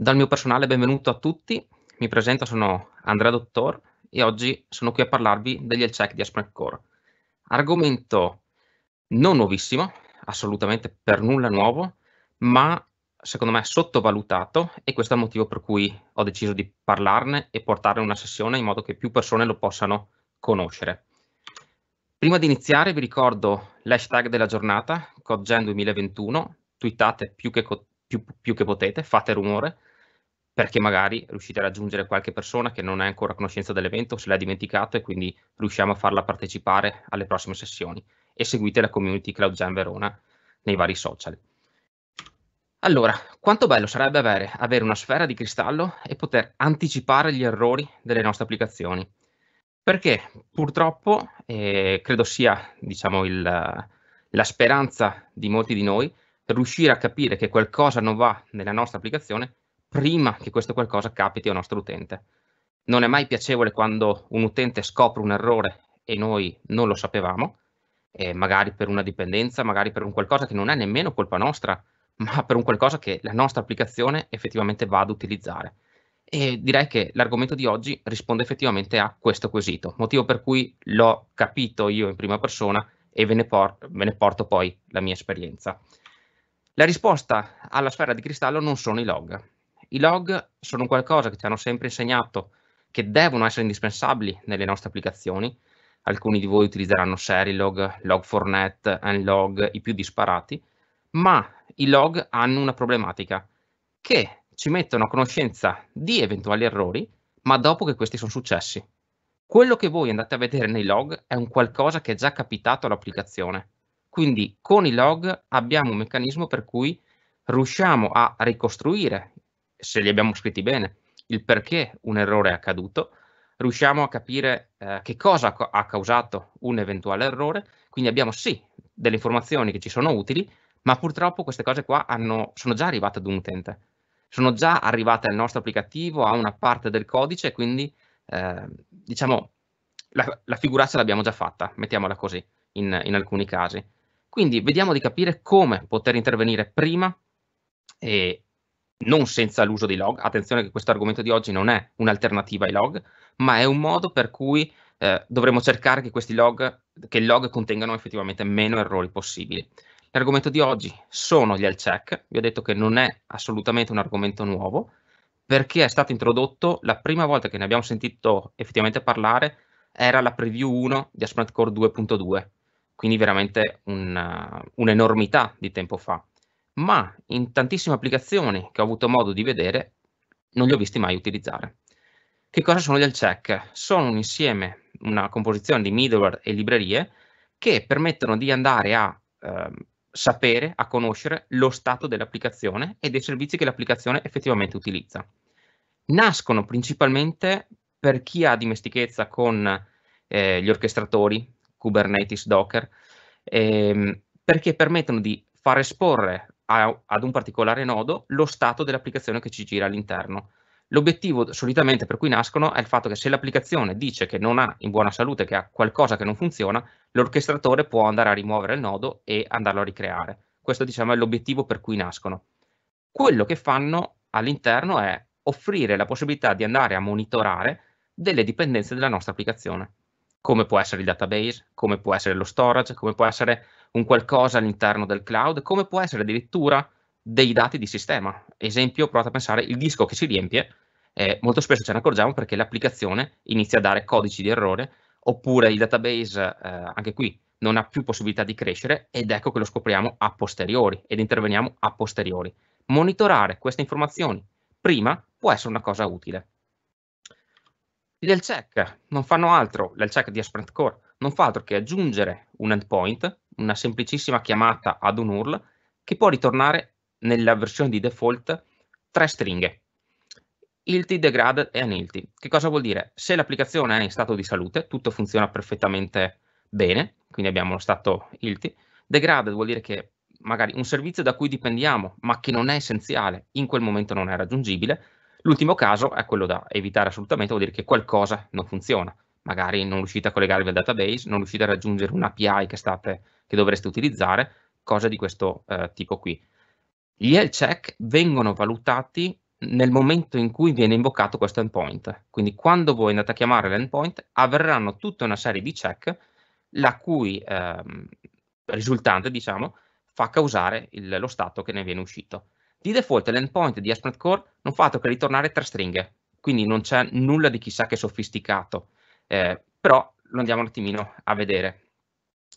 Dal mio personale benvenuto a tutti, mi presento, sono Andrea Dottor e oggi sono qui a parlarvi degli check di Asprint Core. Argomento non nuovissimo, assolutamente per nulla nuovo, ma secondo me sottovalutato e questo è il motivo per cui ho deciso di parlarne e portarne una sessione in modo che più persone lo possano conoscere. Prima di iniziare vi ricordo l'hashtag della giornata, CodeGen 2021, twittate più che, più, più che potete, fate rumore, perché magari riuscite a raggiungere qualche persona che non è ancora a conoscenza dell'evento, se l'ha dimenticato e quindi riusciamo a farla partecipare alle prossime sessioni e seguite la community Cloud Jam Verona nei vari social. Allora, quanto bello sarebbe avere, avere una sfera di cristallo e poter anticipare gli errori delle nostre applicazioni perché purtroppo eh, credo sia diciamo, il, la speranza di molti di noi riuscire a capire che qualcosa non va nella nostra applicazione prima che questo qualcosa capiti al nostro utente. Non è mai piacevole quando un utente scopre un errore e noi non lo sapevamo, eh, magari per una dipendenza, magari per un qualcosa che non è nemmeno colpa nostra, ma per un qualcosa che la nostra applicazione effettivamente va ad utilizzare. E direi che l'argomento di oggi risponde effettivamente a questo quesito, motivo per cui l'ho capito io in prima persona e ve ne, por- ve ne porto poi la mia esperienza. La risposta alla sfera di cristallo non sono i log, i log sono qualcosa che ci hanno sempre insegnato che devono essere indispensabili nelle nostre applicazioni. Alcuni di voi utilizzeranno Serilog, Log4net, Nlog, i più disparati, ma i log hanno una problematica che ci mettono a conoscenza di eventuali errori, ma dopo che questi sono successi. Quello che voi andate a vedere nei log è un qualcosa che è già capitato all'applicazione. Quindi con i log abbiamo un meccanismo per cui riusciamo a ricostruire se li abbiamo scritti bene, il perché un errore è accaduto, riusciamo a capire eh, che cosa ha causato un eventuale errore, quindi abbiamo sì delle informazioni che ci sono utili, ma purtroppo queste cose qua hanno, sono già arrivate ad un utente, sono già arrivate al nostro applicativo, a una parte del codice, quindi eh, diciamo la, la figuraccia l'abbiamo già fatta, mettiamola così, in, in alcuni casi. Quindi vediamo di capire come poter intervenire prima e non senza l'uso di log. Attenzione che questo argomento di oggi non è un'alternativa ai log, ma è un modo per cui eh, dovremo cercare che questi log, che log contengano effettivamente meno errori possibili. L'argomento di oggi sono gli health check. Vi ho detto che non è assolutamente un argomento nuovo, perché è stato introdotto la prima volta che ne abbiamo sentito effettivamente parlare era la preview 1 di Asprint Core 2.2, quindi veramente eh, un'enormità di tempo fa ma in tantissime applicazioni che ho avuto modo di vedere non li ho visti mai utilizzare. Che cosa sono gli check? Sono un insieme, una composizione di middleware e librerie che permettono di andare a eh, sapere, a conoscere lo stato dell'applicazione e dei servizi che l'applicazione effettivamente utilizza. Nascono principalmente per chi ha dimestichezza con eh, gli orchestratori, Kubernetes, Docker, ehm, perché permettono di far esporre a, ad un particolare nodo lo stato dell'applicazione che ci gira all'interno. L'obiettivo solitamente per cui nascono è il fatto che se l'applicazione dice che non ha in buona salute, che ha qualcosa che non funziona, l'orchestratore può andare a rimuovere il nodo e andarlo a ricreare. Questo diciamo è l'obiettivo per cui nascono. Quello che fanno all'interno è offrire la possibilità di andare a monitorare delle dipendenze della nostra applicazione, come può essere il database, come può essere lo storage, come può essere un qualcosa all'interno del cloud, come può essere addirittura dei dati di sistema. Esempio, provate a pensare, il disco che si riempie, eh, molto spesso ce ne accorgiamo perché l'applicazione inizia a dare codici di errore, oppure il database, eh, anche qui, non ha più possibilità di crescere ed ecco che lo scopriamo a posteriori ed interveniamo a posteriori. Monitorare queste informazioni prima può essere una cosa utile. Gli check non fanno altro, l'health di Sprint Core non fa altro che aggiungere un endpoint una semplicissima chiamata ad un URL che può ritornare nella versione di default tre stringhe, ilti, degrad e anilti. Che cosa vuol dire? Se l'applicazione è in stato di salute, tutto funziona perfettamente bene, quindi abbiamo lo stato ilti, degrad vuol dire che magari un servizio da cui dipendiamo ma che non è essenziale, in quel momento non è raggiungibile, l'ultimo caso è quello da evitare assolutamente, vuol dire che qualcosa non funziona, magari non riuscite a collegarvi al database, non riuscite a raggiungere un'API che, state, che dovreste utilizzare, cose di questo eh, tipo qui. Gli health check vengono valutati nel momento in cui viene invocato questo endpoint. Quindi quando voi andate a chiamare l'endpoint avverranno tutta una serie di check la cui eh, risultante, diciamo, fa causare il, lo stato che ne viene uscito. Di default l'endpoint di Aspen Core non fa altro che ritornare tre stringhe, quindi non c'è nulla di chissà che sofisticato eh, però lo andiamo un attimino a vedere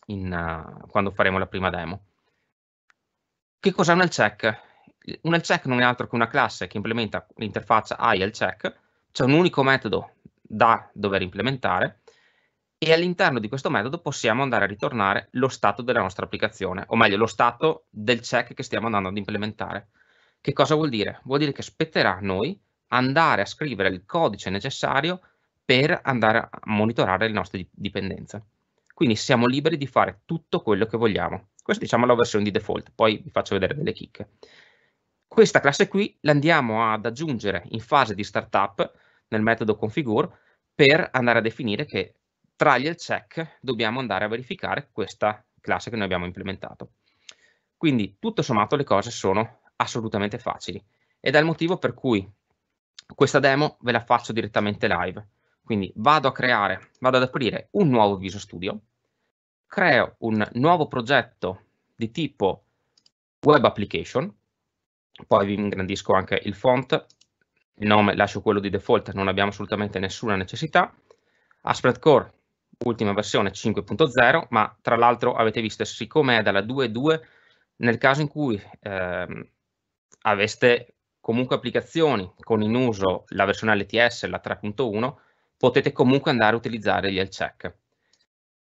in, uh, quando faremo la prima demo. Che cos'è un check? Un check non è altro che una classe che implementa l'interfaccia ILCheck, c'è un unico metodo da dover implementare e all'interno di questo metodo possiamo andare a ritornare lo stato della nostra applicazione, o meglio lo stato del check che stiamo andando ad implementare. Che cosa vuol dire? Vuol dire che spetterà a noi andare a scrivere il codice necessario per andare a monitorare le nostre dipendenze. Quindi siamo liberi di fare tutto quello che vogliamo. Questa diciamo è la versione di default, poi vi faccio vedere delle chicche. Questa classe qui l'andiamo ad aggiungere in fase di startup nel metodo configure per andare a definire che trial check dobbiamo andare a verificare questa classe che noi abbiamo implementato. Quindi tutto sommato le cose sono assolutamente facili ed è il motivo per cui questa demo ve la faccio direttamente live. Quindi vado a creare, vado ad aprire un nuovo Visual Studio, creo un nuovo progetto di tipo web application, poi vi ingrandisco anche il font, il nome lascio quello di default, non abbiamo assolutamente nessuna necessità, ASPRED Core, ultima versione 5.0, ma tra l'altro avete visto, siccome è dalla 2.2, nel caso in cui ehm, aveste comunque applicazioni con in uso la versione LTS, la 3.1, potete comunque andare a utilizzare gli health check.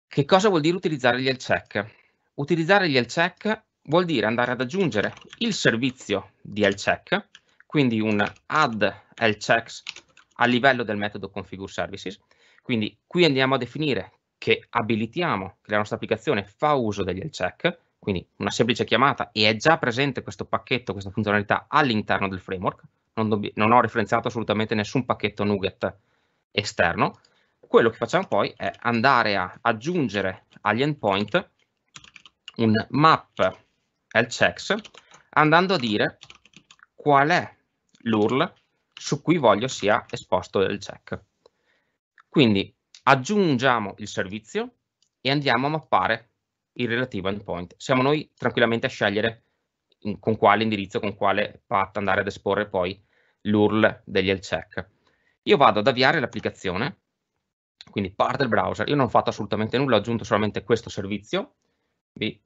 Che cosa vuol dire utilizzare gli health check? Utilizzare gli health check vuol dire andare ad aggiungere il servizio di health check, quindi un add health checks a livello del metodo configure services. Quindi qui andiamo a definire che abilitiamo che la nostra applicazione fa uso degli health check, quindi una semplice chiamata e è già presente questo pacchetto, questa funzionalità all'interno del framework. Non, non ho referenziato assolutamente nessun pacchetto Nuget esterno, quello che facciamo poi è andare a aggiungere agli endpoint un map health checks andando a dire qual è l'URL su cui voglio sia esposto il check. Quindi aggiungiamo il servizio e andiamo a mappare il relativo endpoint. Siamo noi tranquillamente a scegliere in, con quale indirizzo, con quale path andare ad esporre poi l'URL degli health check. Io vado ad avviare l'applicazione, quindi parte il browser, io non ho fatto assolutamente nulla, ho aggiunto solamente questo servizio, vi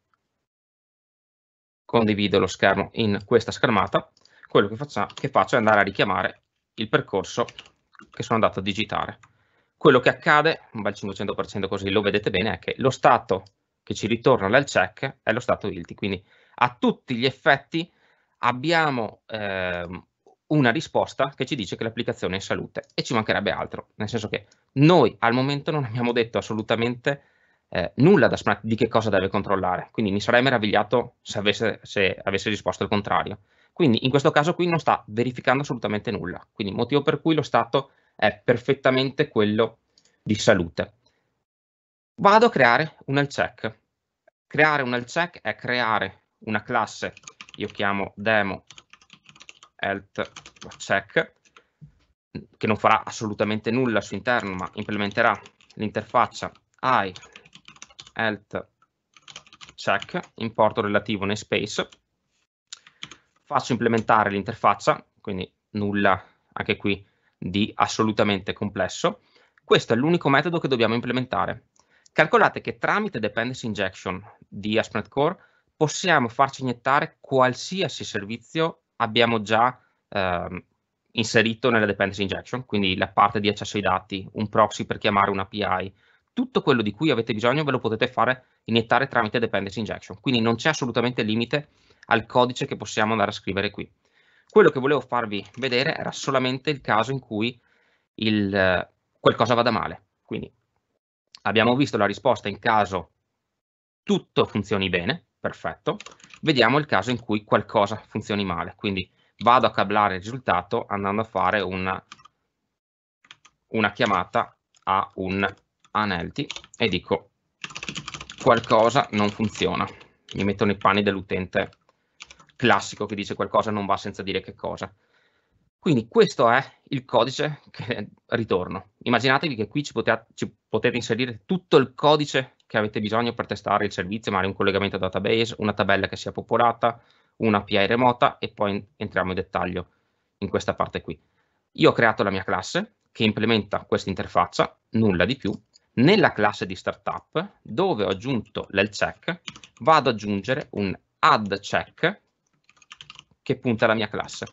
condivido lo schermo in questa schermata, quello che, faccia, che faccio è andare a richiamare il percorso che sono andato a digitare. Quello che accade, un bel 500% così lo vedete bene, è che lo stato che ci ritorna dal check è lo stato ILTI, quindi a tutti gli effetti abbiamo eh, una risposta che ci dice che l'applicazione è salute e ci mancherebbe altro, nel senso che noi al momento non abbiamo detto assolutamente eh, nulla da Smart di che cosa deve controllare, quindi mi sarei meravigliato se avesse, se avesse risposto il contrario. Quindi in questo caso qui non sta verificando assolutamente nulla, quindi motivo per cui lo stato è perfettamente quello di salute. Vado a creare un health check. Creare un health check è creare una classe, io chiamo demo health check che non farà assolutamente nulla al interno, ma implementerà l'interfaccia i health check importo relativo namespace Faccio implementare l'interfaccia, quindi nulla anche qui di assolutamente complesso. Questo è l'unico metodo che dobbiamo implementare. Calcolate che tramite dependency injection di AspNet Core possiamo farci iniettare qualsiasi servizio abbiamo già ehm, inserito nella dependency injection, quindi la parte di accesso ai dati, un proxy per chiamare un API, tutto quello di cui avete bisogno ve lo potete fare iniettare tramite dependency injection, quindi non c'è assolutamente limite al codice che possiamo andare a scrivere qui. Quello che volevo farvi vedere era solamente il caso in cui il, eh, qualcosa vada male, quindi abbiamo visto la risposta in caso tutto funzioni bene, perfetto, vediamo il caso in cui qualcosa funzioni male. Quindi vado a cablare il risultato andando a fare una, una chiamata a un anelty e dico qualcosa non funziona. Mi metto nei panni dell'utente classico che dice qualcosa non va senza dire che cosa. Quindi questo è il codice che ritorno. Immaginatevi che qui ci, potete, ci potete inserire tutto il codice che avete bisogno per testare il servizio, magari un collegamento a database, una tabella che sia popolata, una API remota e poi entriamo in dettaglio in questa parte qui. Io ho creato la mia classe che implementa questa interfaccia, nulla di più. Nella classe di startup, dove ho aggiunto l'elcheck, vado ad aggiungere un add check che punta alla mia classe.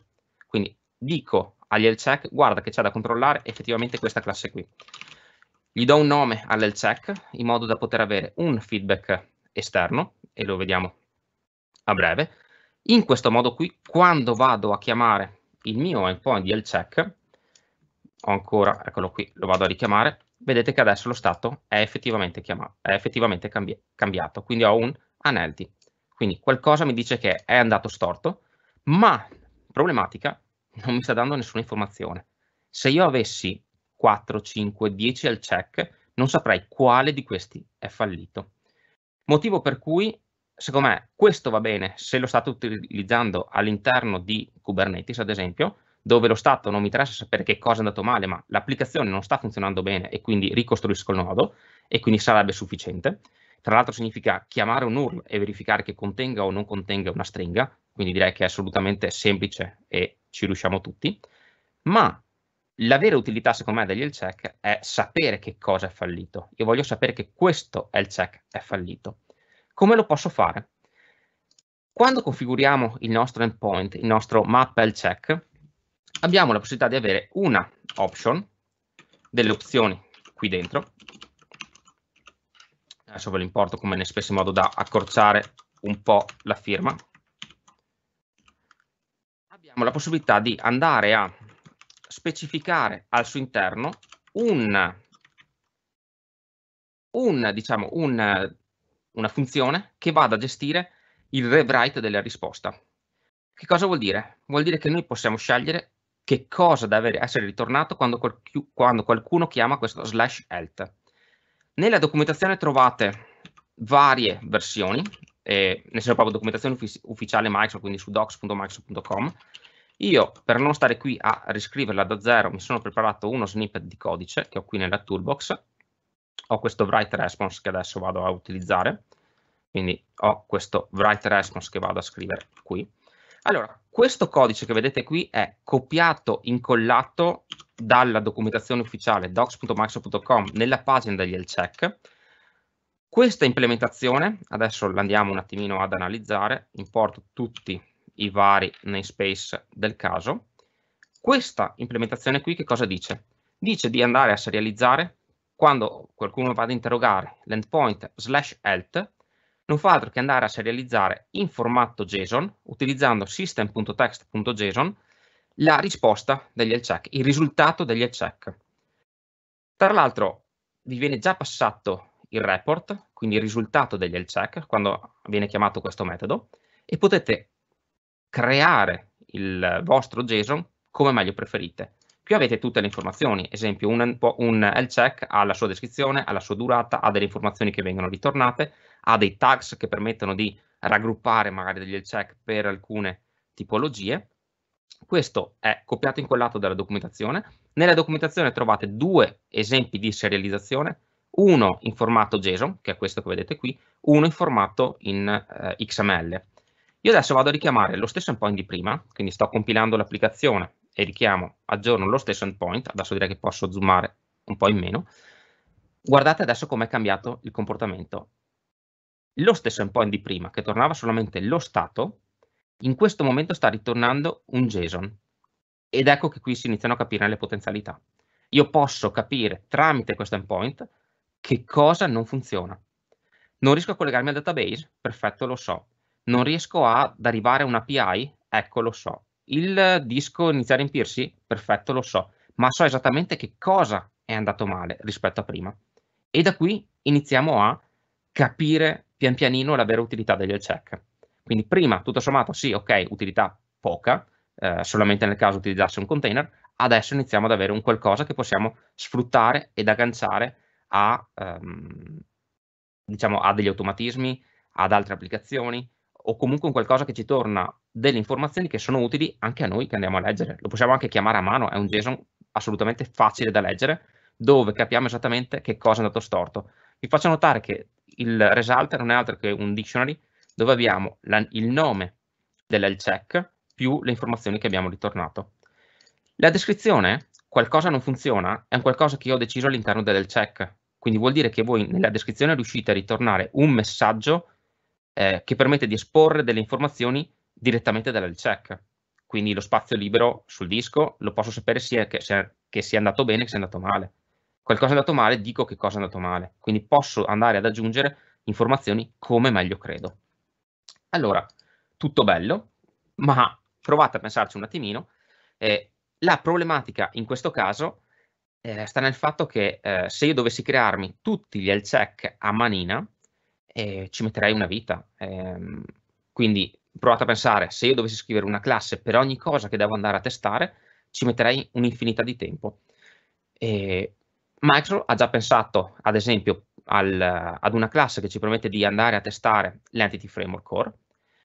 Quindi dico agli elcheck, guarda che c'è da controllare effettivamente questa classe qui. Gli do un nome all'LSEC in modo da poter avere un feedback esterno, e lo vediamo a breve. In questo modo qui, quando vado a chiamare il mio endpoint di LSEC, ho ancora, eccolo qui, lo vado a richiamare, vedete che adesso lo stato è effettivamente, chiamato, è effettivamente cambi cambiato, quindi ho un unhealthy. Quindi qualcosa mi dice che è andato storto, ma problematica, non mi sta dando nessuna informazione. Se io avessi 4, 5, 10 al check, non saprei quale di questi è fallito. Motivo per cui, secondo me, questo va bene se lo state utilizzando all'interno di Kubernetes, ad esempio, dove lo Stato non mi interessa sapere che cosa è andato male, ma l'applicazione non sta funzionando bene e quindi ricostruisco il nodo e quindi sarebbe sufficiente. Tra l'altro significa chiamare un URL e verificare che contenga o non contenga una stringa, quindi direi che è assolutamente semplice e ci riusciamo tutti. Ma la vera utilità, secondo me, degli health check è sapere che cosa è fallito. Io voglio sapere che questo health check è fallito. Come lo posso fare? Quando configuriamo il nostro endpoint, il nostro map health check, abbiamo la possibilità di avere una option, delle opzioni qui dentro. Adesso ve lo importo come nel spesso modo da accorciare un po' la firma. Abbiamo la possibilità di andare a specificare al suo interno un, un, diciamo, un, una funzione che vada a gestire il rewrite della risposta. Che cosa vuol dire? Vuol dire che noi possiamo scegliere che cosa deve essere ritornato quando, quando qualcuno chiama questo slash health. Nella documentazione trovate varie versioni, eh, nel senso proprio documentazione ufficiale Microsoft, quindi su docs.microsoft.com, io, per non stare qui a riscriverla da zero, mi sono preparato uno snippet di codice che ho qui nella toolbox. Ho questo write response che adesso vado a utilizzare. Quindi ho questo write response che vado a scrivere qui. Allora, questo codice che vedete qui è copiato, incollato dalla documentazione ufficiale docs.microsoft.com nella pagina degli LCheck. Questa implementazione, adesso l'andiamo un attimino ad analizzare, importo tutti i vari namespace del caso. Questa implementazione qui che cosa dice? Dice di andare a serializzare quando qualcuno va ad interrogare l'endpoint slash health, non fa altro che andare a serializzare in formato JSON, utilizzando system.text.json, la risposta degli health check, il risultato degli health check. Tra l'altro vi viene già passato il report, quindi il risultato degli health check, quando viene chiamato questo metodo, e potete creare il vostro JSON come meglio preferite. Qui avete tutte le informazioni, esempio un, un health check ha la sua descrizione, ha la sua durata, ha delle informazioni che vengono ritornate, ha dei tags che permettono di raggruppare magari degli health check per alcune tipologie. Questo è copiato e incollato dalla documentazione. Nella documentazione trovate due esempi di serializzazione, uno in formato JSON, che è questo che vedete qui, uno in formato in eh, XML. Io adesso vado a richiamare lo stesso endpoint di prima, quindi sto compilando l'applicazione e richiamo, aggiorno lo stesso endpoint, adesso direi che posso zoomare un po' in meno. Guardate adesso com'è cambiato il comportamento. Lo stesso endpoint di prima, che tornava solamente lo stato, in questo momento sta ritornando un JSON. Ed ecco che qui si iniziano a capire le potenzialità. Io posso capire tramite questo endpoint che cosa non funziona. Non riesco a collegarmi al database? Perfetto, lo so non riesco ad arrivare a un API, ecco lo so. Il disco inizia a riempirsi, perfetto lo so, ma so esattamente che cosa è andato male rispetto a prima. E da qui iniziamo a capire pian pianino la vera utilità degli check. Quindi prima, tutto sommato, sì, ok, utilità poca, eh, solamente nel caso utilizzasse un container, adesso iniziamo ad avere un qualcosa che possiamo sfruttare ed agganciare a, ehm, diciamo, a degli automatismi, ad altre applicazioni, o comunque un qualcosa che ci torna delle informazioni che sono utili anche a noi che andiamo a leggere. Lo possiamo anche chiamare a mano, è un JSON assolutamente facile da leggere, dove capiamo esattamente che cosa è andato storto. Vi faccio notare che il result non è altro che un dictionary dove abbiamo la, il nome dell'check più le informazioni che abbiamo ritornato. La descrizione, qualcosa non funziona, è un qualcosa che io ho deciso all'interno dell'check, quindi vuol dire che voi nella descrizione riuscite a ritornare un messaggio eh, che permette di esporre delle informazioni direttamente dalla ricerca. Quindi lo spazio libero sul disco lo posso sapere sia che, sia, che sia andato bene che sia andato male. Qualcosa è andato male, dico che cosa è andato male. Quindi posso andare ad aggiungere informazioni come meglio credo. Allora, tutto bello, ma provate a pensarci un attimino. Eh, la problematica in questo caso eh, sta nel fatto che eh, se io dovessi crearmi tutti gli health check a manina, eh, ci metterei una vita. Eh, quindi provate a pensare, se io dovessi scrivere una classe per ogni cosa che devo andare a testare, ci metterei un'infinità di tempo. Eh, Microsoft ha già pensato, ad esempio, al, ad una classe che ci permette di andare a testare l'entity framework core.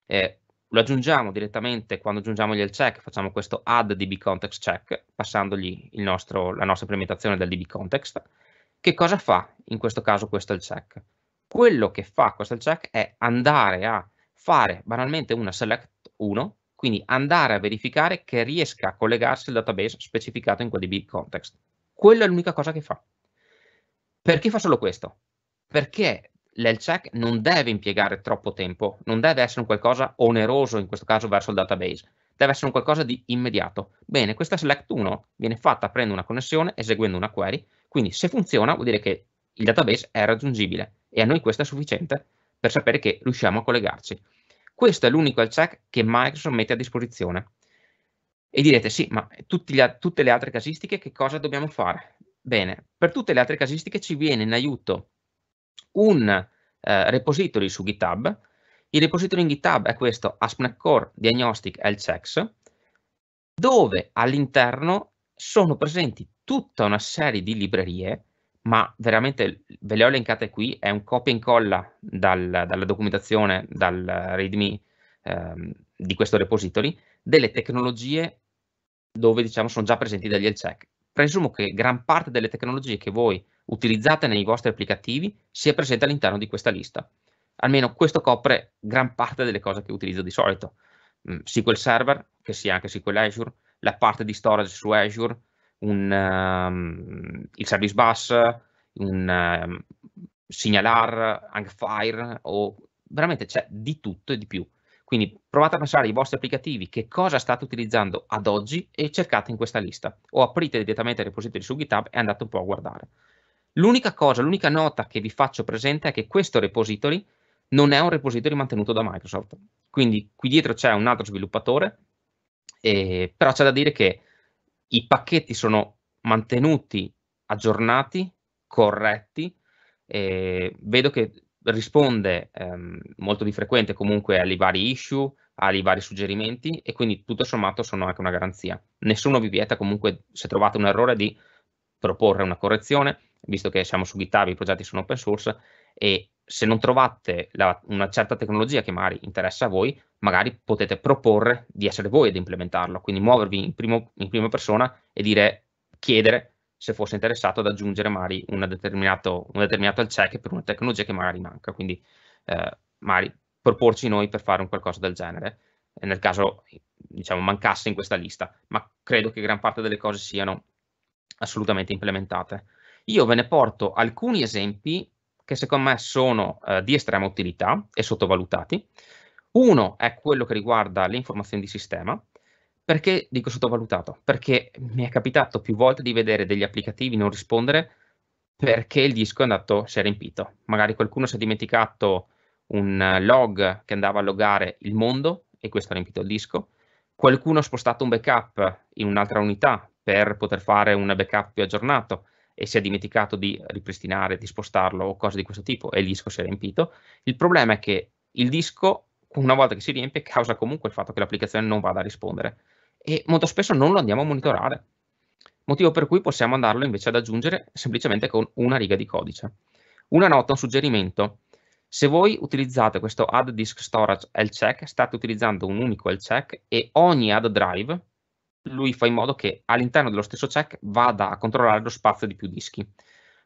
Eh, lo aggiungiamo direttamente quando aggiungiamo il check, facciamo questo add db context check, passandogli nostro, la nostra implementazione del db context. Che cosa fa in questo caso questo il check? quello che fa questo check è andare a fare banalmente una select 1, quindi andare a verificare che riesca a collegarsi al database specificato in quel DB context. Quella è l'unica cosa che fa. Perché fa solo questo? Perché l'L-check non deve impiegare troppo tempo, non deve essere un qualcosa oneroso in questo caso verso il database, deve essere un qualcosa di immediato. Bene, questa select 1 viene fatta prendendo una connessione, eseguendo una query, quindi se funziona vuol dire che il database è raggiungibile e a noi questo è sufficiente per sapere che riusciamo a collegarci. Questo è l'unico check che Microsoft mette a disposizione. E direte, sì, ma gli, tutte le altre casistiche che cosa dobbiamo fare? Bene, per tutte le altre casistiche ci viene in aiuto un eh, repository su GitHub. Il repository in GitHub è questo, AspNet Core Diagnostic Health Checks, dove all'interno sono presenti tutta una serie di librerie ma veramente ve le ho elencate qui, è un copia e incolla dal, dalla documentazione, dal README ehm, di questo repository, delle tecnologie dove diciamo sono già presenti degli health check. Presumo che gran parte delle tecnologie che voi utilizzate nei vostri applicativi sia presente all'interno di questa lista. Almeno questo copre gran parte delle cose che utilizzo di solito. Mm, SQL Server, che sia anche SQL Azure, la parte di storage su Azure, un, um, il service bus, un um, ehm, signalar, hangfire o veramente c'è di tutto e di più. Quindi provate a pensare ai vostri applicativi, che cosa state utilizzando ad oggi e cercate in questa lista o aprite direttamente il repository su GitHub e andate un po' a guardare. L'unica cosa, l'unica nota che vi faccio presente è che questo repository non è un repository mantenuto da Microsoft. Quindi qui dietro c'è un altro sviluppatore, eh, però c'è da dire che i pacchetti sono mantenuti aggiornati, corretti, vedo che risponde ehm, molto di frequente comunque alle varie issue, ai vari suggerimenti e quindi tutto sommato sono anche una garanzia. Nessuno vi vieta comunque se trovate un errore di proporre una correzione, visto che siamo su GitHub, i progetti sono open source e se non trovate la, una certa tecnologia che magari interessa a voi, magari potete proporre di essere voi ad implementarla, quindi muovervi in, primo, in prima persona e dire, chiedere se fosse interessato ad aggiungere magari una determinato, un determinato check per una tecnologia che magari manca, quindi eh, magari proporci noi per fare un qualcosa del genere, nel caso diciamo mancasse in questa lista, ma credo che gran parte delle cose siano assolutamente implementate. Io ve ne porto alcuni esempi che secondo me sono eh, di estrema utilità e sottovalutati. Uno è quello che riguarda le informazioni di sistema. Perché dico sottovalutato? Perché mi è capitato più volte di vedere degli applicativi non rispondere perché il disco è andato, si è riempito. Magari qualcuno si è dimenticato un eh, log che andava a logare il mondo e questo ha riempito il disco. Qualcuno ha spostato un backup in un'altra unità per poter fare un backup più aggiornato e si è dimenticato di ripristinare, di spostarlo o cose di questo tipo e il disco si è riempito. Il problema è che il disco, una volta che si riempie, causa comunque il fatto che l'applicazione non vada a rispondere e molto spesso non lo andiamo a monitorare. Motivo per cui possiamo andarlo invece ad aggiungere semplicemente con una riga di codice. Una nota, un suggerimento. Se voi utilizzate questo add disk storage L-check, state utilizzando un unico L-check e ogni add drive lui fa in modo che all'interno dello stesso check vada a controllare lo spazio di più dischi.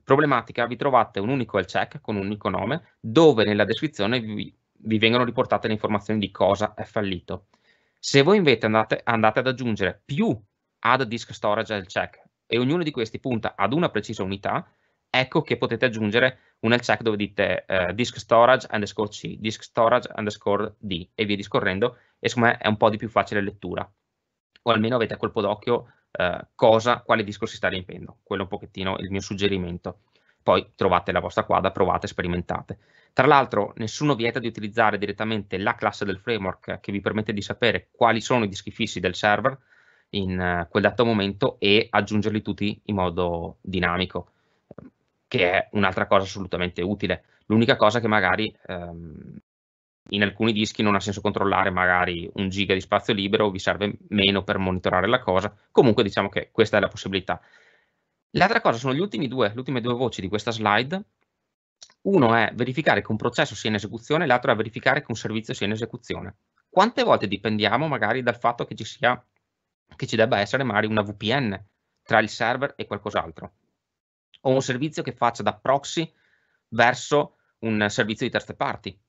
Problematica, vi trovate un unico L check con un unico nome, dove nella descrizione vi, vi vengono riportate le informazioni di cosa è fallito. Se voi invece andate, andate ad aggiungere più add disk storage al check e ognuno di questi punta ad una precisa unità, ecco che potete aggiungere un L check dove dite eh, disk storage underscore C, disk storage underscore D e via discorrendo e secondo me è un po' di più facile lettura o almeno avete a colpo d'occhio eh, cosa, quale disco si sta riempendo. Quello è un pochettino il mio suggerimento. Poi trovate la vostra quadra, provate, sperimentate. Tra l'altro nessuno vieta di utilizzare direttamente la classe del framework che vi permette di sapere quali sono i dischi fissi del server in eh, quel dato momento e aggiungerli tutti in modo dinamico, che è un'altra cosa assolutamente utile. L'unica cosa che magari ehm, in alcuni dischi non ha senso controllare magari un giga di spazio libero, vi serve meno per monitorare la cosa. Comunque diciamo che questa è la possibilità. L'altra cosa sono gli ultimi due, le ultime due voci di questa slide. Uno è verificare che un processo sia in esecuzione, l'altro è verificare che un servizio sia in esecuzione. Quante volte dipendiamo magari dal fatto che ci sia, che ci debba essere magari una VPN tra il server e qualcos'altro? O un servizio che faccia da proxy verso un servizio di terze parti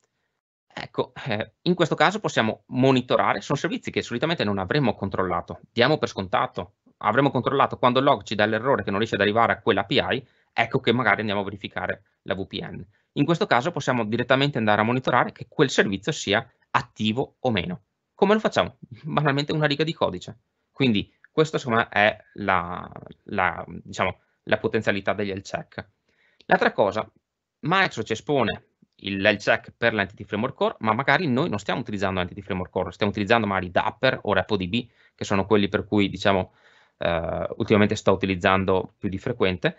Ecco, eh, in questo caso possiamo monitorare, sono servizi che solitamente non avremmo controllato, diamo per scontato, avremmo controllato quando il log ci dà l'errore che non riesce ad arrivare a quell'API, ecco che magari andiamo a verificare la VPN. In questo caso possiamo direttamente andare a monitorare che quel servizio sia attivo o meno. Come lo facciamo? Banalmente una riga di codice. Quindi questa secondo me è la, la, diciamo, la potenzialità degli health check L'altra cosa, Microsoft ci espone il, check per l'entity framework core, ma magari noi non stiamo utilizzando l'entity framework core, stiamo utilizzando magari Dapper o RepoDB, che sono quelli per cui diciamo eh, ultimamente sto utilizzando più di frequente.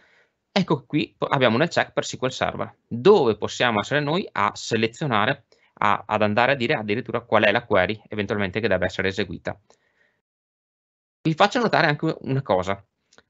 Ecco qui abbiamo un check per SQL Server, dove possiamo essere noi a selezionare, a, ad andare a dire addirittura qual è la query eventualmente che deve essere eseguita. Vi faccio notare anche una cosa,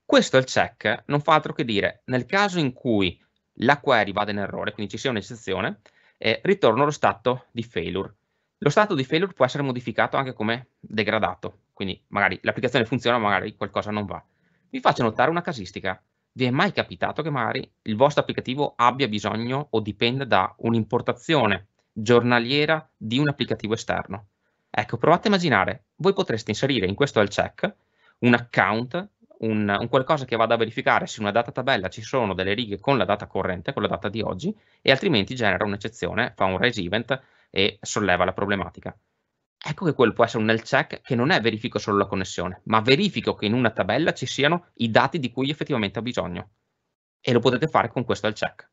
questo è il check non fa altro che dire nel caso in cui la query vada in errore, quindi ci sia un'eccezione, eh, ritorno allo stato di failure. Lo stato di failure può essere modificato anche come degradato, quindi magari l'applicazione funziona, magari qualcosa non va. Vi faccio notare una casistica. Vi è mai capitato che magari il vostro applicativo abbia bisogno o dipenda da un'importazione giornaliera di un applicativo esterno? Ecco, provate a immaginare, voi potreste inserire in questo al check un account un, un, qualcosa che vada a verificare se una data tabella ci sono delle righe con la data corrente, con la data di oggi, e altrimenti genera un'eccezione, fa un raise event e solleva la problematica. Ecco che quello può essere un null check che non è verifico solo la connessione, ma verifico che in una tabella ci siano i dati di cui effettivamente ho bisogno. E lo potete fare con questo null check.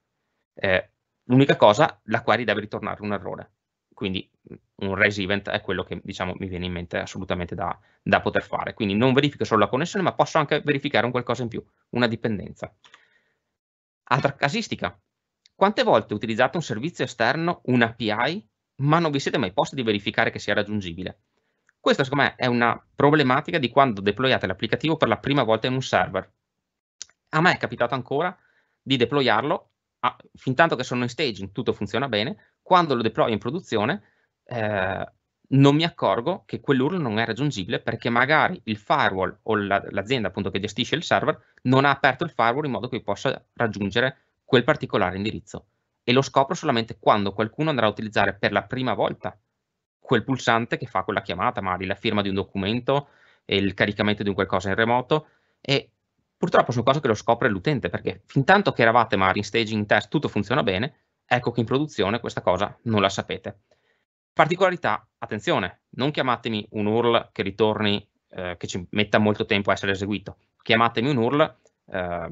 Eh, l'unica cosa, la query deve ritornare un errore quindi un raise event è quello che diciamo mi viene in mente assolutamente da, da, poter fare quindi non verifico solo la connessione ma posso anche verificare un qualcosa in più una dipendenza altra casistica quante volte utilizzate un servizio esterno un API, ma non vi siete mai posti di verificare che sia raggiungibile questa secondo me è una problematica di quando deployate l'applicativo per la prima volta in un server a me è capitato ancora di deployarlo ah, fin tanto che sono in staging tutto funziona bene, quando lo deploy in produzione eh, non mi accorgo che quell'URL non è raggiungibile perché magari il firewall o la, l'azienda appunto che gestisce il server non ha aperto il firewall in modo che possa raggiungere quel particolare indirizzo. E lo scopro solamente quando qualcuno andrà a utilizzare per la prima volta quel pulsante che fa quella chiamata, magari la firma di un documento, il caricamento di un qualcosa in remoto, e Purtroppo sono cose che lo scopre l'utente, perché fin tanto che eravate magari in staging, in test, tutto funziona bene, ecco che in produzione questa cosa non la sapete. Particolarità, attenzione, non chiamatemi un URL che ritorni, eh, che ci metta molto tempo a essere eseguito, chiamatemi un URL eh,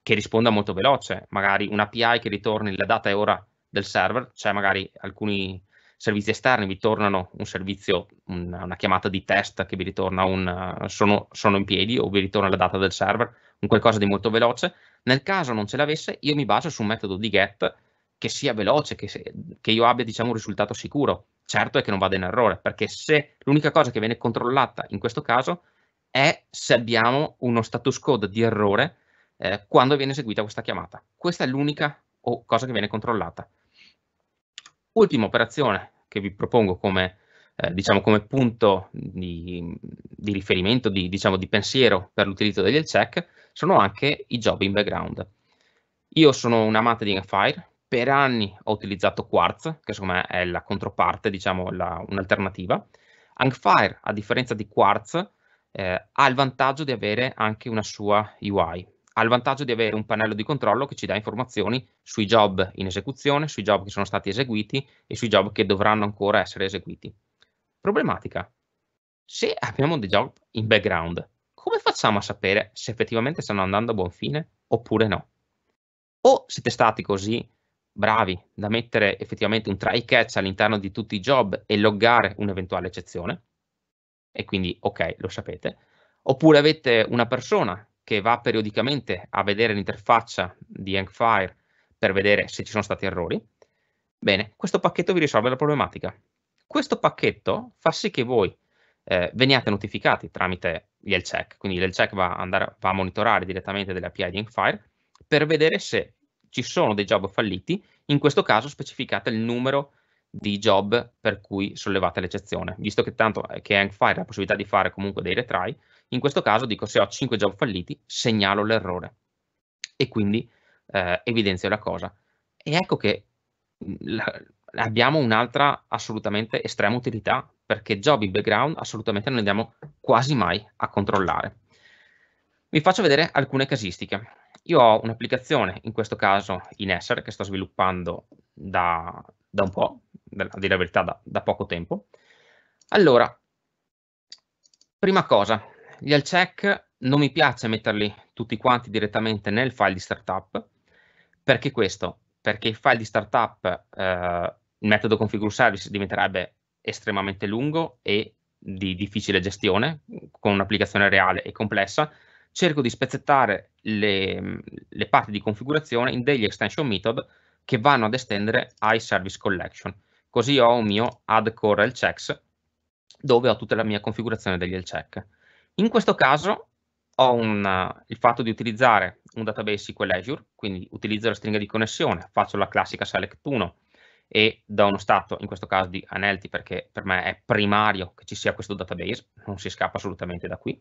che risponda molto veloce, magari API che ritorni la data e ora del server, cioè magari alcuni servizi esterni vi tornano un servizio, una, una chiamata di test che vi ritorna un sono, sono in piedi o vi ritorna la data del server, un qualcosa di molto veloce. Nel caso non ce l'avesse, io mi baso su un metodo di get che sia veloce, che, se, che io abbia diciamo, un risultato sicuro. Certo è che non vada in errore, perché se l'unica cosa che viene controllata in questo caso è se abbiamo uno status code di errore eh, quando viene eseguita questa chiamata. Questa è l'unica oh, cosa che viene controllata. Ultima operazione che vi propongo come, eh, diciamo, come punto di, di riferimento, di, diciamo, di pensiero per l'utilizzo degli check sono anche i job in background. Io sono un amante di Grafire, per anni ho utilizzato Quartz, che secondo me è la controparte, diciamo la, un'alternativa. Hangfire, a differenza di Quartz, eh, ha il vantaggio di avere anche una sua UI, ha il vantaggio di avere un pannello di controllo che ci dà informazioni sui job in esecuzione, sui job che sono stati eseguiti e sui job che dovranno ancora essere eseguiti. Problematica. Se abbiamo dei job in background come facciamo a sapere se effettivamente stanno andando a buon fine oppure no? O siete stati così bravi da mettere effettivamente un try catch all'interno di tutti i job e loggare un'eventuale eccezione, e quindi ok, lo sapete, oppure avete una persona che va periodicamente a vedere l'interfaccia di Hankfire per vedere se ci sono stati errori, bene, questo pacchetto vi risolve la problematica. Questo pacchetto fa sì che voi eh, veniate notificati tramite il check. Quindi il check va, andare, va a monitorare direttamente delle API di Inkfire per vedere se ci sono dei job falliti. In questo caso specificate il numero di job per cui sollevate l'eccezione. Visto che tanto eh, che Inkfire ha la possibilità di fare comunque dei retry, in questo caso dico se ho 5 job falliti segnalo l'errore e quindi eh, evidenzio la cosa. E ecco che mm, la, abbiamo un'altra assolutamente estrema utilità perché job in background assolutamente non andiamo quasi mai a controllare. Vi faccio vedere alcune casistiche. Io ho un'applicazione, in questo caso in Esser, che sto sviluppando da, da un po', a dire la verità da, da poco tempo. Allora, prima cosa, gli al check non mi piace metterli tutti quanti direttamente nel file di startup. Perché questo? Perché il file di startup, eh, il metodo configure service diventerebbe estremamente lungo e di difficile gestione, con un'applicazione reale e complessa, cerco di spezzettare le, le parti di configurazione in degli extension method che vanno ad estendere ai service collection. Così ho un mio add core checks dove ho tutta la mia configurazione degli check. In questo caso ho un, il fatto di utilizzare un database SQL Azure, quindi utilizzo la stringa di connessione, faccio la classica select 1, e da uno stato, in questo caso di Anelti, perché per me è primario che ci sia questo database, non si scappa assolutamente da qui.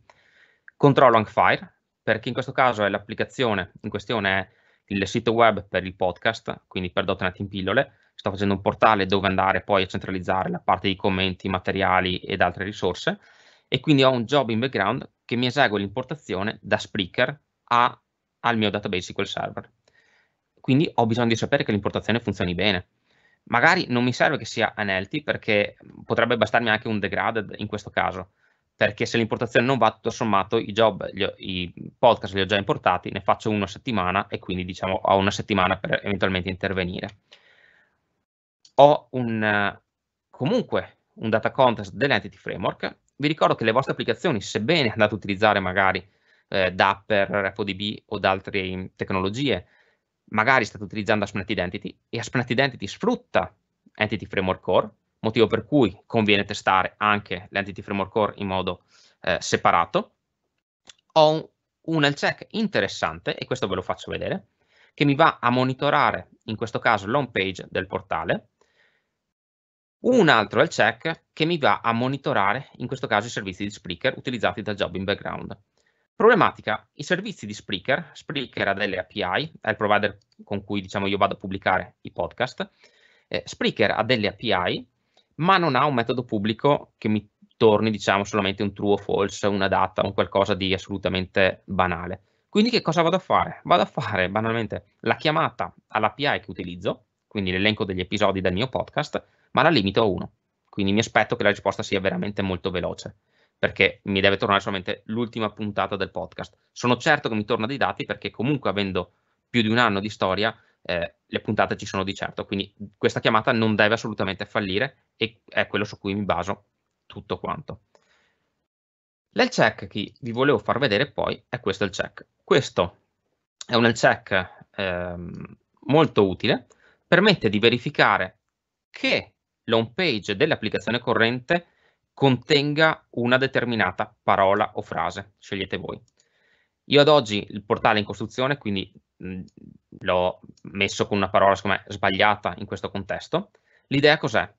Controllo anche Fire, perché in questo caso è l'applicazione, in questione è il sito web per il podcast, quindi per .NET in pillole, sto facendo un portale dove andare poi a centralizzare la parte di commenti, materiali ed altre risorse e quindi ho un job in background che mi esegue l'importazione da Spreaker a, al mio database SQL Server. Quindi ho bisogno di sapere che l'importazione funzioni bene Magari non mi serve che sia unhealthy perché potrebbe bastarmi anche un degraded in questo caso, perché se l'importazione non va tutto sommato i job, ho, i podcast li ho già importati, ne faccio una settimana e quindi diciamo ho una settimana per eventualmente intervenire. Ho un, comunque un data contest dell'entity framework. Vi ricordo che le vostre applicazioni, sebbene andate a utilizzare magari eh, Dapper, FODB o da altre mm, tecnologie, magari state utilizzando Aspen Identity e Aspen Identity sfrutta Entity Framework Core, motivo per cui conviene testare anche l'Entity Framework Core in modo eh, separato. Ho un, un health check interessante, e questo ve lo faccio vedere, che mi va a monitorare, in questo caso, l'home page del portale, un altro health check che mi va a monitorare, in questo caso, i servizi di Spreaker utilizzati da Job in Background. Problematica, i servizi di Spreaker, Spreaker ha delle API, è il provider con cui diciamo io vado a pubblicare i podcast, eh, Spreaker ha delle API ma non ha un metodo pubblico che mi torni diciamo solamente un true o false, una data, un qualcosa di assolutamente banale. Quindi che cosa vado a fare? Vado a fare banalmente la chiamata all'API che utilizzo, quindi l'elenco degli episodi del mio podcast, ma la limito a uno. Quindi mi aspetto che la risposta sia veramente molto veloce perché mi deve tornare solamente l'ultima puntata del podcast. Sono certo che mi torna dei dati perché comunque avendo più di un anno di storia eh, le puntate ci sono di certo, quindi questa chiamata non deve assolutamente fallire e è quello su cui mi baso tutto quanto. L'el check che vi volevo far vedere poi è questo il check. Questo è un el check ehm, molto utile, permette di verificare che l'home page dell'applicazione corrente contenga una determinata parola o frase, scegliete voi. Io ad oggi il portale è in costruzione, quindi l'ho messo con una parola secondo me sbagliata in questo contesto. L'idea cos'è?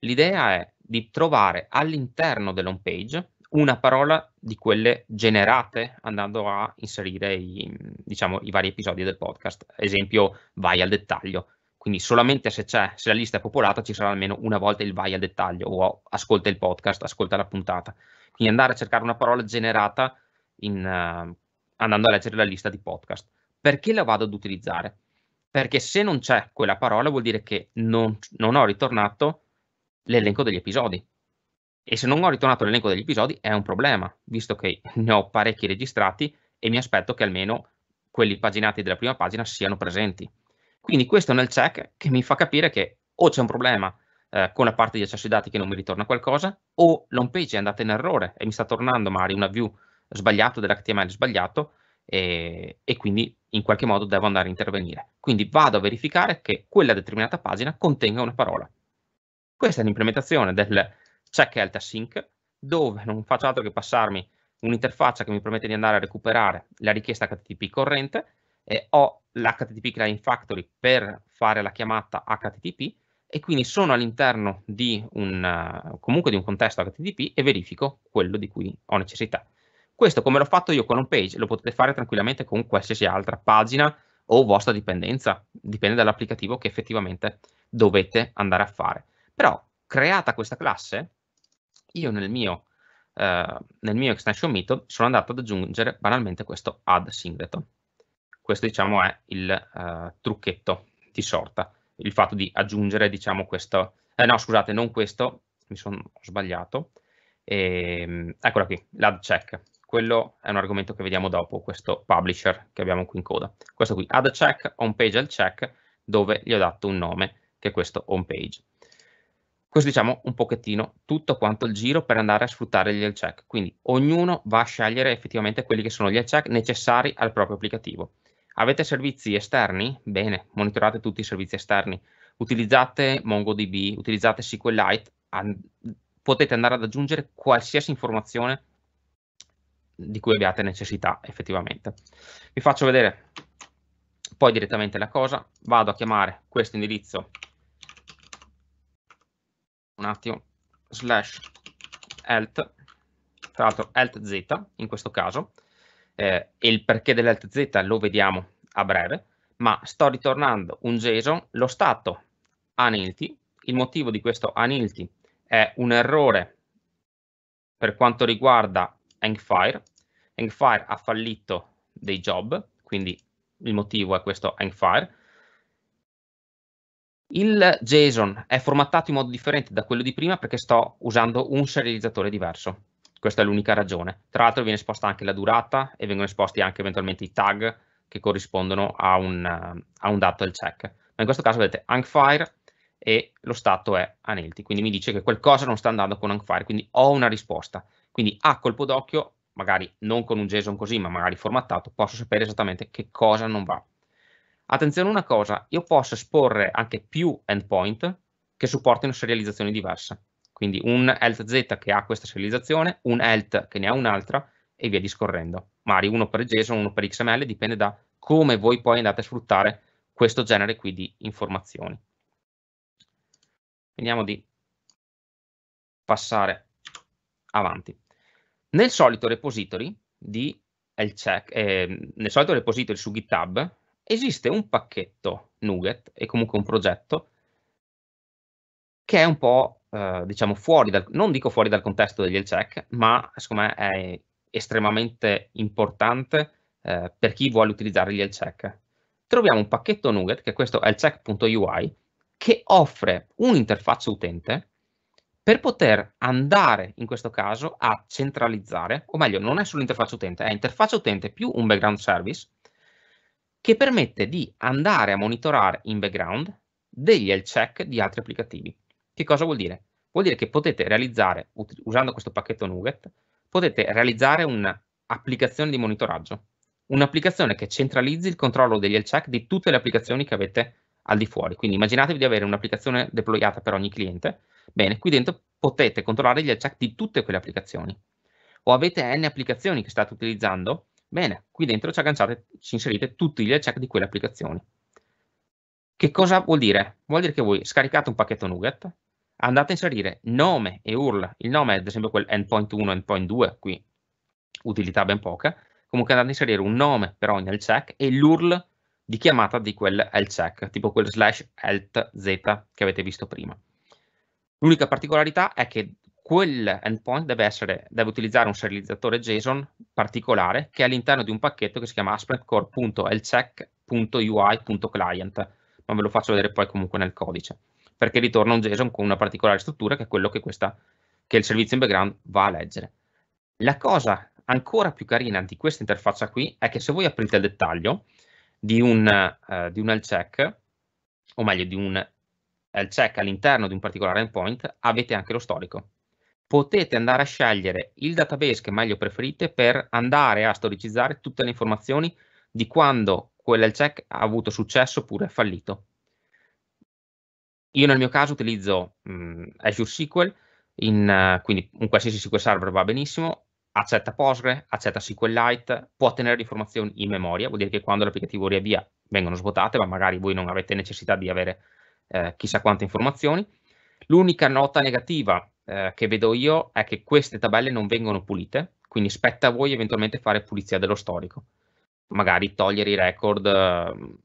L'idea è di trovare all'interno dell'home page una parola di quelle generate andando a inserire i, diciamo, i vari episodi del podcast. Esempio, vai al dettaglio, quindi solamente se, c'è, se la lista è popolata ci sarà almeno una volta il vai al dettaglio o ascolta il podcast, ascolta la puntata. Quindi andare a cercare una parola generata in, uh, andando a leggere la lista di podcast. Perché la vado ad utilizzare? Perché se non c'è quella parola vuol dire che non, non ho ritornato l'elenco degli episodi. E se non ho ritornato l'elenco degli episodi è un problema, visto che ne ho parecchi registrati e mi aspetto che almeno quelli paginati della prima pagina siano presenti. Quindi questo è un health check che mi fa capire che o c'è un problema eh, con la parte di accesso ai dati che non mi ritorna qualcosa, o l'home page è andata in errore e mi sta tornando magari una view sbagliata dell'HTML sbagliato e, e quindi in qualche modo devo andare a intervenire. Quindi vado a verificare che quella determinata pagina contenga una parola. Questa è l'implementazione del check health async dove non faccio altro che passarmi un'interfaccia che mi permette di andare a recuperare la richiesta HTTP corrente eh, ho l'HTTP Client Factory per fare la chiamata HTTP e quindi sono all'interno di un, comunque di un contesto HTTP e verifico quello di cui ho necessità. Questo come l'ho fatto io con home page lo potete fare tranquillamente con qualsiasi altra pagina o vostra dipendenza, dipende dall'applicativo che effettivamente dovete andare a fare. Però creata questa classe, io nel mio, eh, nel mio extension method sono andato ad aggiungere banalmente questo add singleton. Questo diciamo è il uh, trucchetto di sorta, il fatto di aggiungere diciamo questo, eh, no scusate non questo, mi sono sbagliato, e, ehm, eccola qui, l'ad check, quello è un argomento che vediamo dopo, questo publisher che abbiamo qui in coda. Questo qui, ad check, home page al check, dove gli ho dato un nome, che è questo home page. Questo diciamo un pochettino tutto quanto il giro per andare a sfruttare gli check. Quindi ognuno va a scegliere effettivamente quelli che sono gli check necessari al proprio applicativo. Avete servizi esterni? Bene, monitorate tutti i servizi esterni. Utilizzate MongoDB, utilizzate SQLite, an potete andare ad aggiungere qualsiasi informazione di cui abbiate necessità effettivamente. Vi faccio vedere poi direttamente la cosa, vado a chiamare questo indirizzo, un attimo, slash health, tra l'altro health z in questo caso, eh, e il perché dell'LTZ lo vediamo a breve, ma sto ritornando un JSON, lo stato anilty, il motivo di questo anilty è un errore per quanto riguarda hangfire, hangfire ha fallito dei job, quindi il motivo è questo hangfire, il JSON è formattato in modo differente da quello di prima perché sto usando un serializzatore diverso. Questa è l'unica ragione. Tra l'altro viene esposta anche la durata e vengono esposti anche eventualmente i tag che corrispondono a un, a un dato del check. Ma in questo caso vedete Ankfire e lo stato è anelti, quindi mi dice che qualcosa non sta andando con Ankfire, quindi ho una risposta. Quindi a colpo d'occhio, magari non con un JSON così, ma magari formattato, posso sapere esattamente che cosa non va. Attenzione a una cosa, io posso esporre anche più endpoint che supportino serializzazioni diverse. Quindi un ELT Z che ha questa serializzazione, un health che ne ha un'altra e via discorrendo. Mari uno per JSON, uno per XML, dipende da come voi poi andate a sfruttare questo genere qui di informazioni. Vediamo di passare avanti. Nel solito repository di LCheck, eh, nel solito repository su GitHub, esiste un pacchetto Nuget e comunque un progetto che è un po' Eh, diciamo, fuori dal, non dico fuori dal contesto degli check, ma secondo me è estremamente importante eh, per chi vuole utilizzare gli check. Troviamo un pacchetto Nugget, che questo è il check.ui, che offre un'interfaccia utente per poter andare in questo caso a centralizzare, o meglio, non è solo interfaccia utente, è interfaccia utente più un background service che permette di andare a monitorare in background degli health check di altri applicativi. Che cosa vuol dire? Vuol dire che potete realizzare, usando questo pacchetto Nugget, potete realizzare un'applicazione di monitoraggio, un'applicazione che centralizzi il controllo degli health check di tutte le applicazioni che avete al di fuori. Quindi immaginatevi di avere un'applicazione deployata per ogni cliente. Bene, qui dentro potete controllare gli health check di tutte quelle applicazioni. O avete n applicazioni che state utilizzando, bene, qui dentro ci agganciate, ci inserite tutti gli health check di quelle applicazioni. Che cosa vuol dire? Vuol dire che voi scaricate un pacchetto Nugget, andate a inserire nome e URL, il nome è ad esempio quel endpoint 1, endpoint 2, qui utilità ben poca, comunque andate a inserire un nome per ogni health check e l'URL di chiamata di quel health check, tipo quel slash health z che avete visto prima. L'unica particolarità è che quel endpoint deve, essere, deve utilizzare un serializzatore JSON particolare che è all'interno di un pacchetto che si chiama aspectcore.healthcheck.ui.client, ma ve lo faccio vedere poi comunque nel codice perché ritorna un JSON con una particolare struttura che è quello che, questa, che il servizio in background va a leggere. La cosa ancora più carina di questa interfaccia qui è che se voi aprite il dettaglio di un, uh, di un L check, o meglio di un L check all'interno di un particolare endpoint, avete anche lo storico. Potete andare a scegliere il database che meglio preferite per andare a storicizzare tutte le informazioni di quando quell'L check ha avuto successo oppure fallito. Io nel mio caso utilizzo mh, mm, Azure SQL, in, uh, quindi un qualsiasi SQL server va benissimo, accetta Postgre, accetta SQLite, può tenere le informazioni in memoria, vuol dire che quando l'applicativo riavvia vengono svuotate, ma magari voi non avete necessità di avere eh, chissà quante informazioni. L'unica nota negativa eh, che vedo io è che queste tabelle non vengono pulite, quindi spetta a voi eventualmente fare pulizia dello storico, magari togliere i record eh,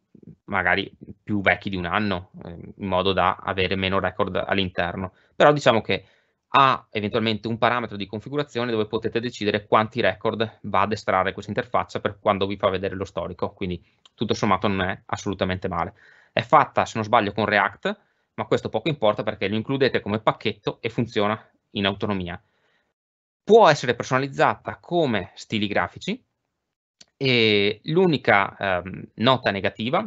magari più vecchi di un anno, ehm, in modo da avere meno record all'interno. Però diciamo che ha eventualmente un parametro di configurazione dove potete decidere quanti record va ad estrarre questa interfaccia per quando vi fa vedere lo storico, quindi tutto sommato non è assolutamente male. È fatta, se non sbaglio, con React, ma questo poco importa perché lo includete come pacchetto e funziona in autonomia. Può essere personalizzata come stili grafici, e l'unica ehm, nota negativa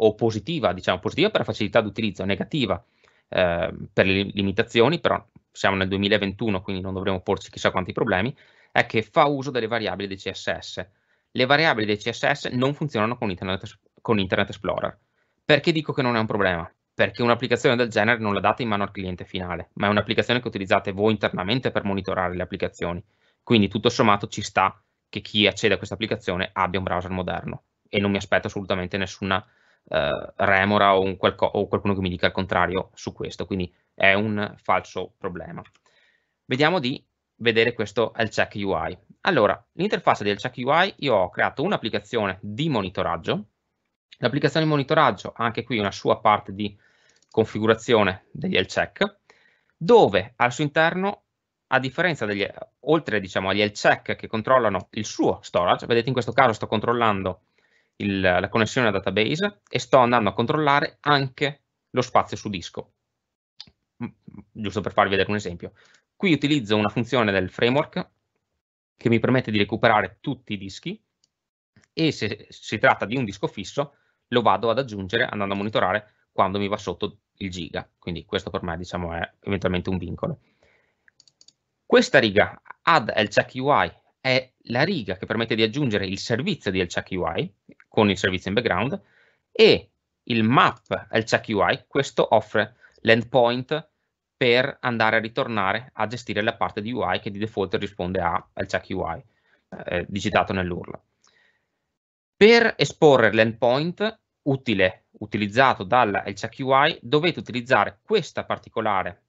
o positiva, diciamo positiva per la facilità d'utilizzo, negativa eh, per le limitazioni, però siamo nel 2021 quindi non dovremo porci chissà quanti problemi, è che fa uso delle variabili dei CSS. Le variabili dei CSS non funzionano con Internet, con Internet Explorer. Perché dico che non è un problema? Perché un'applicazione del genere non la date in mano al cliente finale, ma è un'applicazione che utilizzate voi internamente per monitorare le applicazioni. Quindi tutto sommato ci sta che chi accede a questa applicazione abbia un browser moderno e non mi aspetto assolutamente nessuna eh, remora o, qualco, o, qualcuno che mi dica il contrario su questo, quindi è un falso problema. Vediamo di vedere questo al check UI. Allora, l'interfaccia del check UI io ho creato un'applicazione di monitoraggio, l'applicazione di monitoraggio ha anche qui una sua parte di configurazione degli L-Check, dove al suo interno a differenza degli, oltre diciamo, agli health check che controllano il suo storage, vedete in questo caso sto controllando il, la connessione al database e sto andando a controllare anche lo spazio su disco. Mm, mm, giusto per farvi vedere un esempio. Qui utilizzo una funzione del framework che mi permette di recuperare tutti i dischi e se si tratta di un disco fisso lo vado ad aggiungere andando a monitorare quando mi va sotto il giga. Quindi questo per me diciamo, è eventualmente un vincolo. Questa riga add LCheck UI è la riga che permette di aggiungere il servizio di LCheck UI con il servizio in background e il map LCheck UI, questo offre l'endpoint per andare a ritornare a gestire la parte di UI che di default risponde a LCheck UI eh, digitato nell'URL. Per esporre l'endpoint utile utilizzato dalla LCheck UI dovete utilizzare questa particolare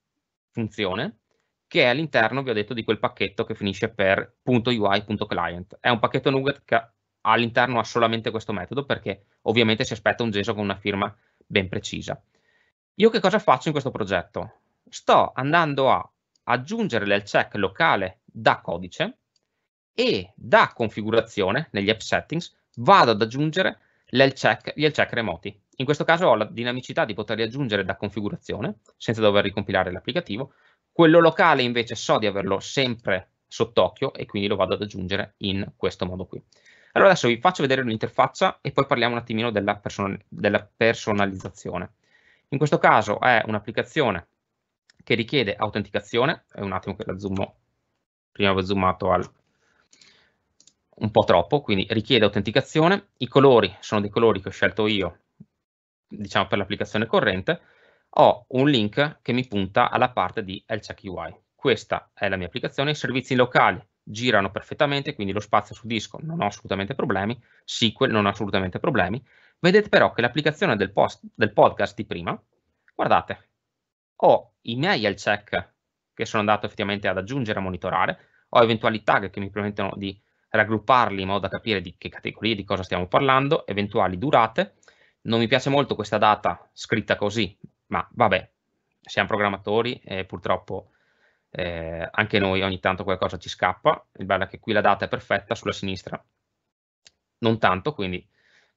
funzione che è all'interno, vi ho detto, di quel pacchetto che finisce per .ui.client. È un pacchetto Nuget che all'interno ha solamente questo metodo perché ovviamente si aspetta un JSON con una firma ben precisa. Io che cosa faccio in questo progetto? Sto andando a aggiungere del check locale da codice e da configurazione negli app settings vado ad aggiungere check, gli check remoti. In questo caso ho la dinamicità di poterli aggiungere da configurazione senza dover ricompilare l'applicativo quello locale invece so di averlo sempre sott'occhio e quindi lo vado ad aggiungere in questo modo qui. Allora adesso vi faccio vedere l'interfaccia e poi parliamo un attimino della, person della personalizzazione. In questo caso è un'applicazione che richiede autenticazione, è un attimo che la zoomo, prima avevo zoomato al, un po' troppo, quindi richiede autenticazione, i colori sono dei colori che ho scelto io, diciamo per l'applicazione corrente, ho un link che mi punta alla parte di LCheck UI. Questa è la mia applicazione, i servizi locali girano perfettamente, quindi lo spazio su disco non ho assolutamente problemi, SQL non ha assolutamente problemi. Vedete però che l'applicazione del, post, del podcast di prima, guardate, ho i miei LCheck che sono andato effettivamente ad aggiungere, a monitorare, ho eventuali tag che mi permettono di raggrupparli in modo da capire di che categorie, di cosa stiamo parlando, eventuali durate. Non mi piace molto questa data scritta così, ma vabbè, siamo programmatori e purtroppo eh, anche noi ogni tanto qualcosa ci scappa. Il bello è che qui la data è perfetta sulla sinistra, non tanto, quindi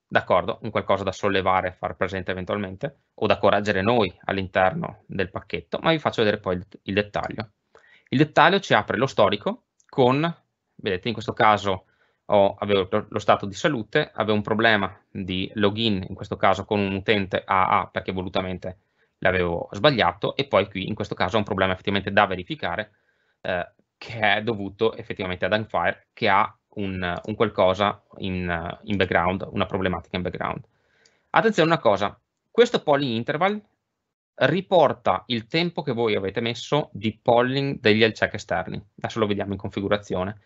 d'accordo, un qualcosa da sollevare, far presente eventualmente o da correggere noi all'interno del pacchetto, ma vi faccio vedere poi il, il dettaglio. Il dettaglio ci apre lo storico con, vedete in questo caso ho, avevo lo stato di salute, avevo un problema di login, in questo caso con un utente AA perché volutamente l'avevo sbagliato e poi qui in questo caso è un problema effettivamente da verificare eh, che è dovuto effettivamente ad Unfire che ha un, un qualcosa in, in, background, una problematica in background. Attenzione una cosa, questo polling interval riporta il tempo che voi avete messo di polling degli health check esterni. Adesso lo vediamo in configurazione.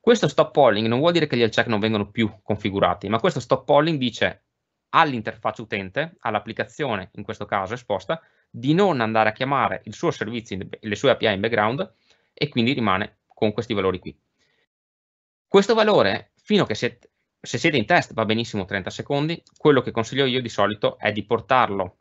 Questo stop polling non vuol dire che gli health check non vengono più configurati, ma questo stop polling dice all'interfaccia utente, all'applicazione in questo caso esposta, di non andare a chiamare il suo servizio, le sue API in background e quindi rimane con questi valori qui. Questo valore, fino a che siete, se siete in test va benissimo 30 secondi, quello che consiglio io di solito è di portarlo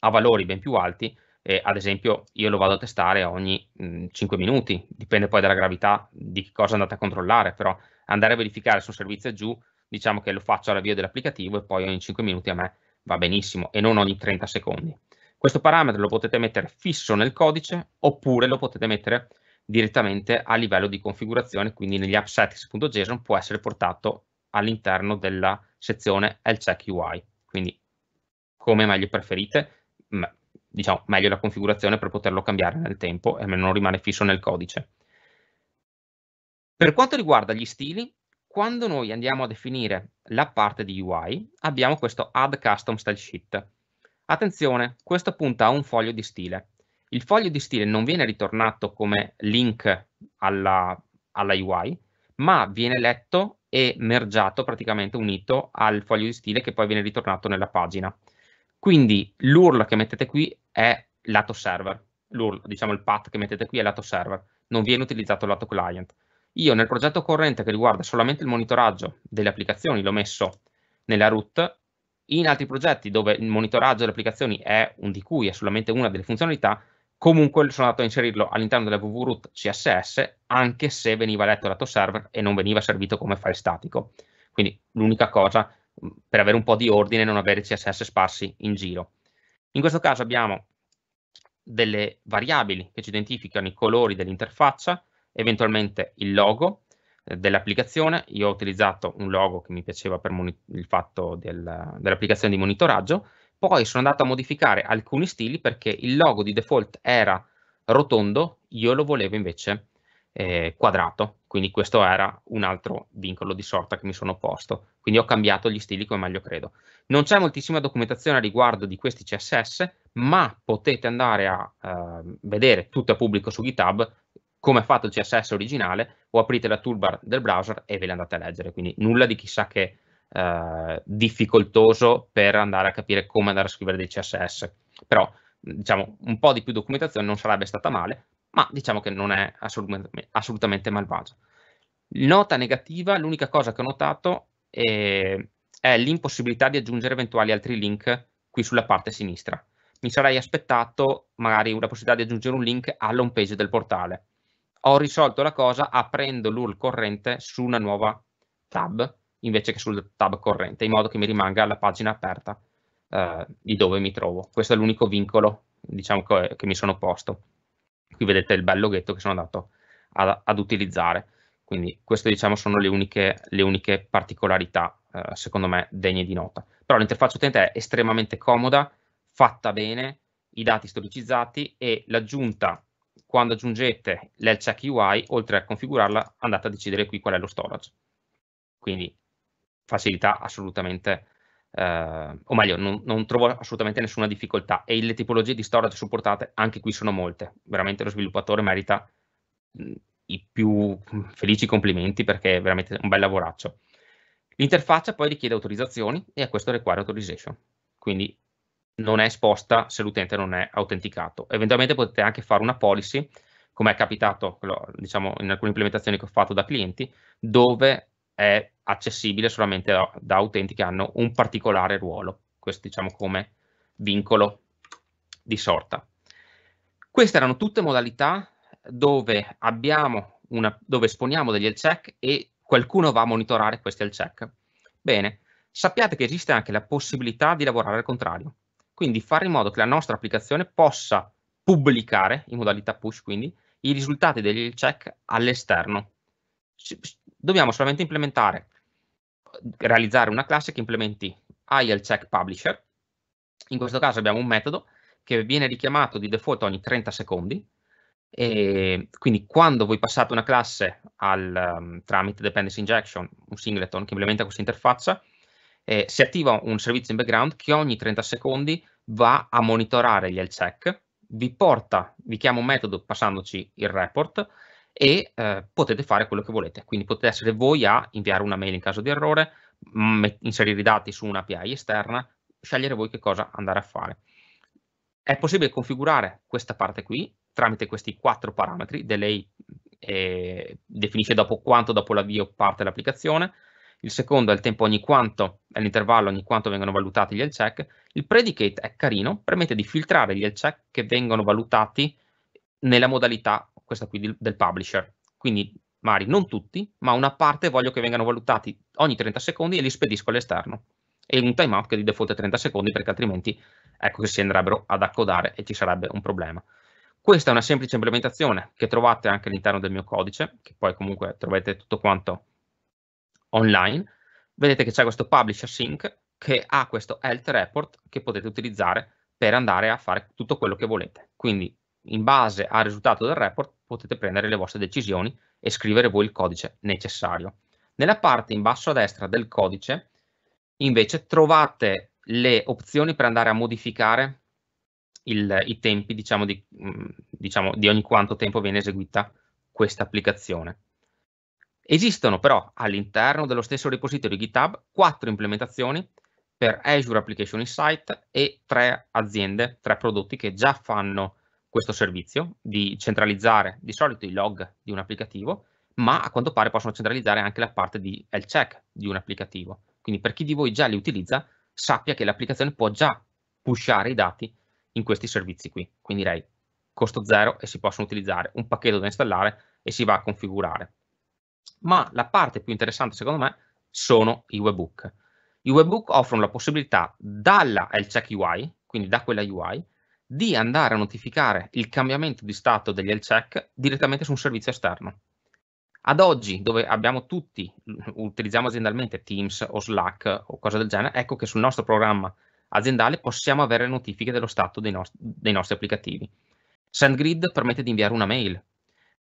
a valori ben più alti, eh, ad esempio io lo vado a testare ogni mh, mhmm, 5 minuti, dipende poi dalla gravità di cosa andate a controllare, però andare a verificare se un servizio è giù diciamo che lo faccio all'avvio dell'applicativo e poi ogni 5 minuti a me va benissimo e non ogni 30 secondi. Questo parametro lo potete mettere fisso nel codice oppure lo potete mettere direttamente a livello di configurazione, quindi negli app settings.json può essere portato all'interno della sezione L check UI. Quindi come meglio preferite, diciamo meglio la configurazione per poterlo cambiare nel tempo e non rimane fisso nel codice. Per quanto riguarda gli stili, quando noi andiamo a definire la parte di UI, abbiamo questo Add Custom Style Sheet. Attenzione, questo punta a un foglio di stile. Il foglio di stile non viene ritornato come link alla, alla UI, ma viene letto e mergiato, praticamente unito al foglio di stile che poi viene ritornato nella pagina. Quindi l'URL che mettete qui è lato server, l'URL, diciamo il path che mettete qui è lato server, non viene utilizzato lato client. Io nel progetto corrente che riguarda solamente il monitoraggio delle applicazioni l'ho messo nella root, in altri progetti dove il monitoraggio delle applicazioni è un di cui è solamente una delle funzionalità, comunque sono andato a inserirlo all'interno della www CSS anche se veniva letto lato server e non veniva servito come file statico. Quindi l'unica cosa mm, per avere un po' di ordine e non avere CSS sparsi in giro. In questo caso abbiamo delle variabili che ci identificano i colori dell'interfaccia, eventualmente il logo eh, dell'applicazione. Io ho utilizzato un logo che mi piaceva per il fatto del, dell'applicazione di monitoraggio, poi sono andato a modificare alcuni stili perché il logo di default era rotondo, io lo volevo invece eh, quadrato, quindi questo era un altro vincolo di sorta che mi sono posto, quindi ho cambiato gli stili come meglio credo. Non c'è moltissima documentazione a riguardo di questi CSS, ma potete andare a eh, vedere tutto a pubblico su GitHub come ha fatto il CSS originale, o aprite la toolbar del browser e ve le andate a leggere, quindi nulla di chissà che eh, difficoltoso per andare a capire come andare a scrivere dei CSS, però diciamo un po' di più documentazione non sarebbe stata male, ma diciamo che non è assolutamente, assolutamente malvagia. Nota negativa, l'unica cosa che ho notato è, ehm, è l'impossibilità di aggiungere eventuali altri link qui sulla parte sinistra. Mi sarei aspettato magari la possibilità di aggiungere un link all'home page del portale, ho risolto la cosa aprendo l'URL corrente su una nuova tab invece che sul tab corrente, in modo che mi rimanga la pagina aperta eh, di dove mi trovo. Questo è l'unico vincolo diciamo, che, che, mi sono posto. Qui vedete il bel loghetto che sono andato a, ad utilizzare. Quindi queste diciamo, sono le uniche, le uniche particolarità, eh, secondo me, degne di nota. Però l'interfaccia utente è estremamente comoda, fatta bene, i dati storicizzati e l'aggiunta quando aggiungete l'LCHUI, UI, oltre a configurarla, andate a decidere qui qual è lo storage. Quindi facilità assolutamente, eh, o meglio, non, non, trovo assolutamente nessuna difficoltà e le tipologie di storage supportate anche qui sono molte. Veramente lo sviluppatore merita mm, i più felici complimenti perché è veramente un bel lavoraccio. L'interfaccia poi richiede autorizzazioni e a questo require authorization. Quindi non è esposta se l'utente non è autenticato. Eventualmente potete anche fare una policy, come è capitato diciamo, in alcune implementazioni che ho fatto da clienti, dove è accessibile solamente da, da utenti che hanno un particolare ruolo. Questo diciamo come vincolo di sorta. Queste erano tutte modalità dove, una, dove esponiamo degli health check e qualcuno va a monitorare questi health check. Bene, sappiate che esiste anche la possibilità di lavorare al contrario quindi fare in modo che la nostra applicazione possa pubblicare in modalità push quindi i risultati del check all'esterno. Dobbiamo solamente implementare, realizzare una classe che implementi IL publisher, in questo caso abbiamo un metodo che viene richiamato di default ogni 30 secondi, e quindi quando voi passate una classe al, um, tramite dependency injection, un singleton che implementa questa interfaccia, eh, si attiva un servizio in background che ogni 30 secondi va a monitorare gli health check, vi porta, vi chiama un metodo passandoci il report e eh, potete fare quello che volete. Quindi potete essere voi a inviare una mail in caso di errore, inserire i dati su un'API esterna, scegliere voi che cosa andare a fare. È possibile configurare questa parte qui tramite questi quattro parametri, delay eh, definisce dopo quanto dopo l'avvio parte l'applicazione, il secondo è il tempo ogni quanto, è l'intervallo ogni quanto vengono valutati gli health check, il predicate è carino, permette di filtrare gli health check che vengono valutati nella modalità, questa qui, del, publisher. Quindi magari non tutti, ma una parte voglio che vengano valutati ogni 30 secondi e li spedisco all'esterno. E un timeout che di default è 30 secondi perché altrimenti ecco che si andrebbero ad accodare e ci sarebbe un problema. Questa è una semplice implementazione che trovate anche all'interno del mio codice, che poi comunque troverete tutto quanto online, vedete che c'è questo publisher sync che ha questo health report che potete utilizzare per andare a fare tutto quello che volete. Quindi in base al risultato del report potete prendere le vostre decisioni e scrivere voi il codice necessario. Nella parte in basso a destra del codice invece trovate le opzioni per andare a modificare il, i tempi diciamo di, mm, diciamo, di ogni quanto tempo viene eseguita questa applicazione. Esistono però all'interno dello stesso repository GitHub quattro implementazioni per Azure Application Insight e tre aziende, tre prodotti che già fanno questo servizio di centralizzare di solito i log di un applicativo, ma a quanto pare possono centralizzare anche la parte di health check di un applicativo. Quindi per chi di voi già li utilizza, sappia che l'applicazione può già pushare i dati in questi servizi qui. Quindi direi costo zero e si possono utilizzare un pacchetto da installare e si va a configurare. Ma la parte più interessante, secondo me, sono i webhook. I webhook offrono la possibilità dalla check UI, quindi da quella UI, di andare a notificare il cambiamento di stato degli check direttamente su un servizio esterno. Ad oggi, dove abbiamo tutti, utilizziamo aziendalmente Teams o Slack o cose del genere, ecco che sul nostro programma aziendale possiamo avere notifiche dello stato dei, nost dei nostri applicativi. SendGrid permette di inviare una mail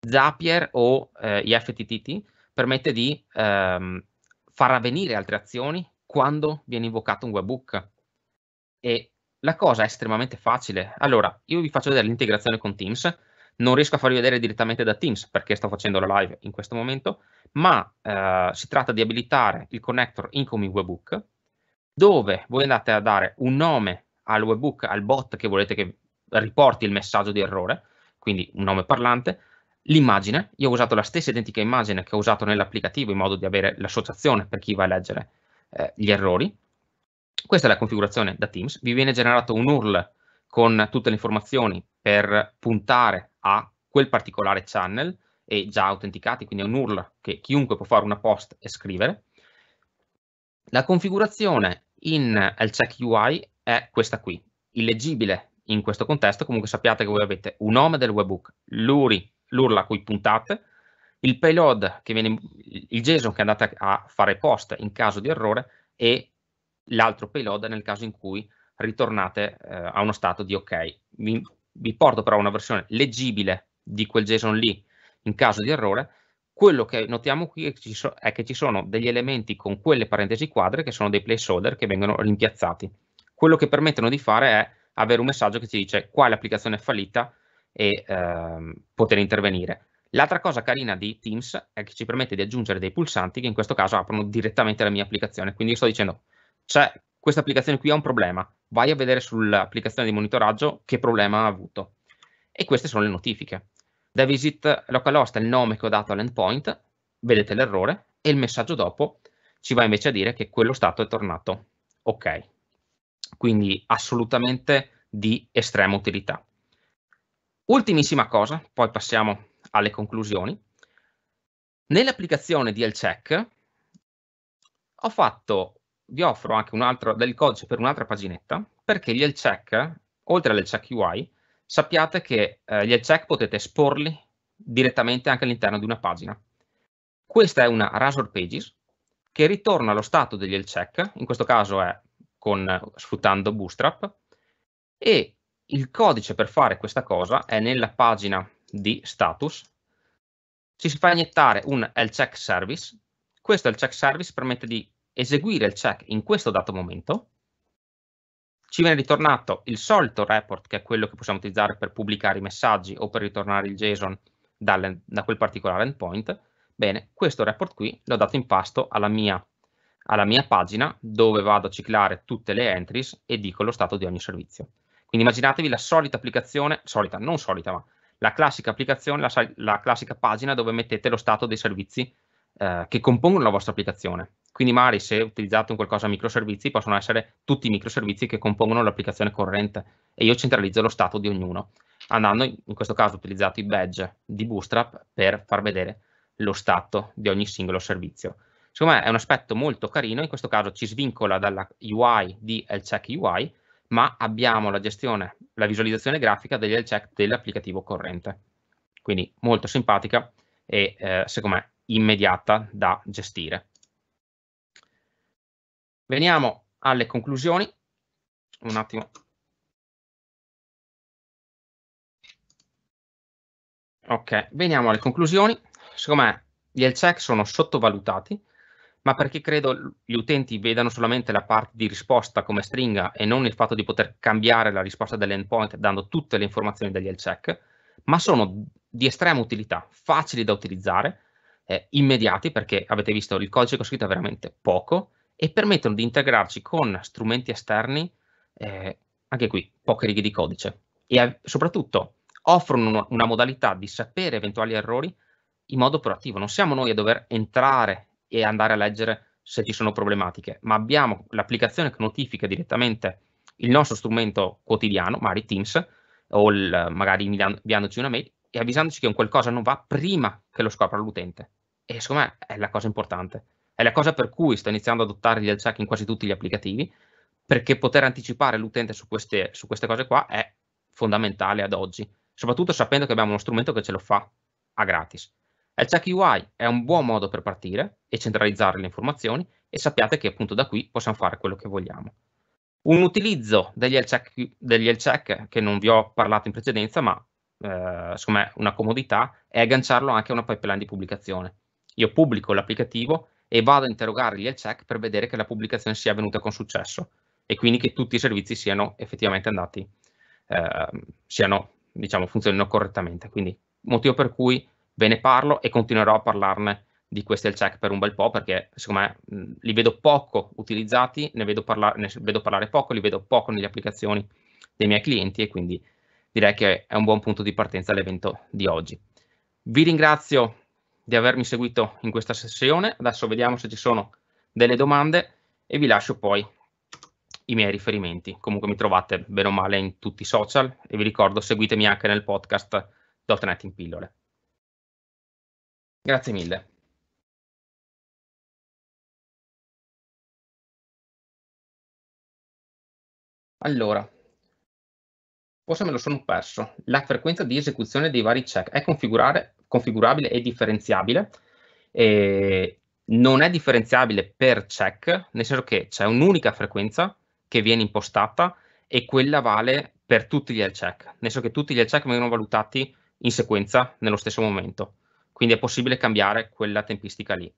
Zapier o eh, IFTTT permette di ehm, far avvenire altre azioni quando viene invocato un webhook. E la cosa è estremamente facile. Allora, io vi faccio vedere l'integrazione con Teams. Non riesco a farvi vedere direttamente da Teams perché sto facendo la live in questo momento, ma eh, si tratta di abilitare il connector incoming webhook dove voi andate a dare un nome al webhook, al bot che volete che riporti il messaggio di errore, quindi un nome parlante, l'immagine, io ho usato la stessa identica immagine che ho usato nell'applicativo in modo di avere l'associazione per chi va a leggere eh, gli errori. Questa è la configurazione da Teams, vi viene generato un URL con tutte le informazioni per puntare a quel particolare channel e già autenticati, quindi è un URL che chiunque può fare una post e scrivere. La configurazione in eh, il check UI è questa qui, illeggibile in questo contesto, comunque sappiate che voi avete un nome del webhook, l'URI l'urla a cui puntate, il payload che viene, il JSON che andate a fare post in caso di errore e l'altro payload nel caso in cui ritornate eh, a uno stato di ok. Vi, vi, porto però una versione leggibile di quel JSON lì in caso di errore. Quello che notiamo qui è che, ci, so, è che ci sono degli elementi con quelle parentesi quadre che sono dei placeholder che vengono rimpiazzati. Quello che permettono di fare è avere un messaggio che ci dice qua l'applicazione è fallita, e ehm, poter intervenire. L'altra cosa carina di Teams è che ci permette di aggiungere dei pulsanti che in questo caso aprono direttamente la mia applicazione. Quindi io sto dicendo, cioè, questa applicazione qui ha un problema, vai a vedere sull'applicazione di monitoraggio che problema ha avuto. E queste sono le notifiche. Da visit localhost è il nome che ho dato all'endpoint, vedete l'errore, e il messaggio dopo ci va invece a dire che quello stato è tornato ok. Quindi assolutamente di estrema utilità. Ultimissima cosa, poi passiamo alle conclusioni. Nell'applicazione di DLCheck ho fatto, vi offro anche un altro del codice per un'altra paginetta, perché gli LCheck, oltre all'LCheck UI, sappiate che eh, gli LCheck potete esporli direttamente anche all'interno di una pagina. Questa è una Razor Pages che ritorna allo stato degli LCheck, in questo caso è con, sfruttando Bootstrap, e il codice per fare questa cosa è nella pagina di status, ci si fa iniettare un health check service, questo health check service permette di eseguire il check in questo dato momento, ci viene ritornato il solito report che è quello che possiamo utilizzare per pubblicare i messaggi o per ritornare il JSON dalle, da quel particolare endpoint, bene, questo report qui l'ho dato in pasto alla mia, alla mia pagina dove vado a ciclare tutte le entries e dico lo stato di ogni servizio. Quindi immaginatevi la solita applicazione, solita, non solita, ma la classica applicazione, la, la classica pagina dove mettete lo stato dei servizi eh, che compongono la vostra applicazione. Quindi magari se utilizzate un qualcosa a microservizi, possono essere tutti i microservizi che compongono l'applicazione corrente e io centralizzo lo stato di ognuno, andando, in questo caso utilizzato i badge di Bootstrap per far vedere lo stato di ogni singolo servizio. Secondo me è un aspetto molto carino, in questo caso ci svincola dalla UI di LCheck UI ma abbiamo la gestione, la visualizzazione grafica degli health check dell'applicativo corrente. Quindi molto simpatica e eh, secondo me immediata da gestire. Veniamo alle conclusioni. Un attimo. Ok, veniamo alle conclusioni. Secondo me gli health check sono sottovalutati ma perché credo gli utenti vedano solamente la parte di risposta come stringa e non il fatto di poter cambiare la risposta dell'endpoint dando tutte le informazioni degli health check, ma sono di estrema utilità, facili da utilizzare, eh, immediati perché avete visto il codice che ho scritto è veramente poco e permettono di integrarci con strumenti esterni, eh, anche qui poche righe di codice e soprattutto offrono una modalità di sapere eventuali errori in modo proattivo, non siamo noi a dover entrare e andare a leggere se ci sono problematiche, ma abbiamo l'applicazione che notifica direttamente il nostro strumento quotidiano, magari Teams, o il, magari inviandoci una mail e avvisandoci che un qualcosa non va prima che lo scopra l'utente. E secondo me è la cosa importante. È la cosa per cui sto iniziando ad adottare gli health check in quasi tutti gli applicativi, perché poter anticipare l'utente su queste, su queste cose qua è fondamentale ad oggi, soprattutto sapendo che abbiamo uno strumento che ce lo fa a gratis. Check UI è un buon modo per partire e centralizzare le informazioni e sappiate che appunto da qui possiamo fare quello che vogliamo. Un utilizzo degli LCheck, degli che non vi ho parlato in precedenza, ma eh, secondo me una comodità, è agganciarlo anche a una pipeline di pubblicazione. Io pubblico l'applicativo e vado a interrogare gli LCheck per vedere che la pubblicazione sia avvenuta con successo e quindi che tutti i servizi siano effettivamente andati, eh, siano, diciamo, funzionino correttamente. Quindi motivo per cui ve ne parlo e continuerò a parlarne di questo il check per un bel po' perché secondo me li vedo poco utilizzati, ne vedo, parla- ne vedo parlare poco, li vedo poco nelle applicazioni dei miei clienti e quindi direi che è un buon punto di partenza l'evento di oggi. Vi ringrazio di avermi seguito in questa sessione, adesso vediamo se ci sono delle domande e vi lascio poi i miei riferimenti. Comunque mi trovate bene o male in tutti i social e vi ricordo seguitemi anche nel podcast .NET in pillole. Grazie mille. Allora, forse me lo sono perso. La frequenza di esecuzione dei vari check è configurabile e differenziabile. E non è differenziabile per check, nel senso che c'è un'unica frequenza che viene impostata e quella vale per tutti gli L-check, nel senso che tutti gli L-check vengono valutati in sequenza nello stesso momento. Quindi è possibile cambiare quella tempistica lì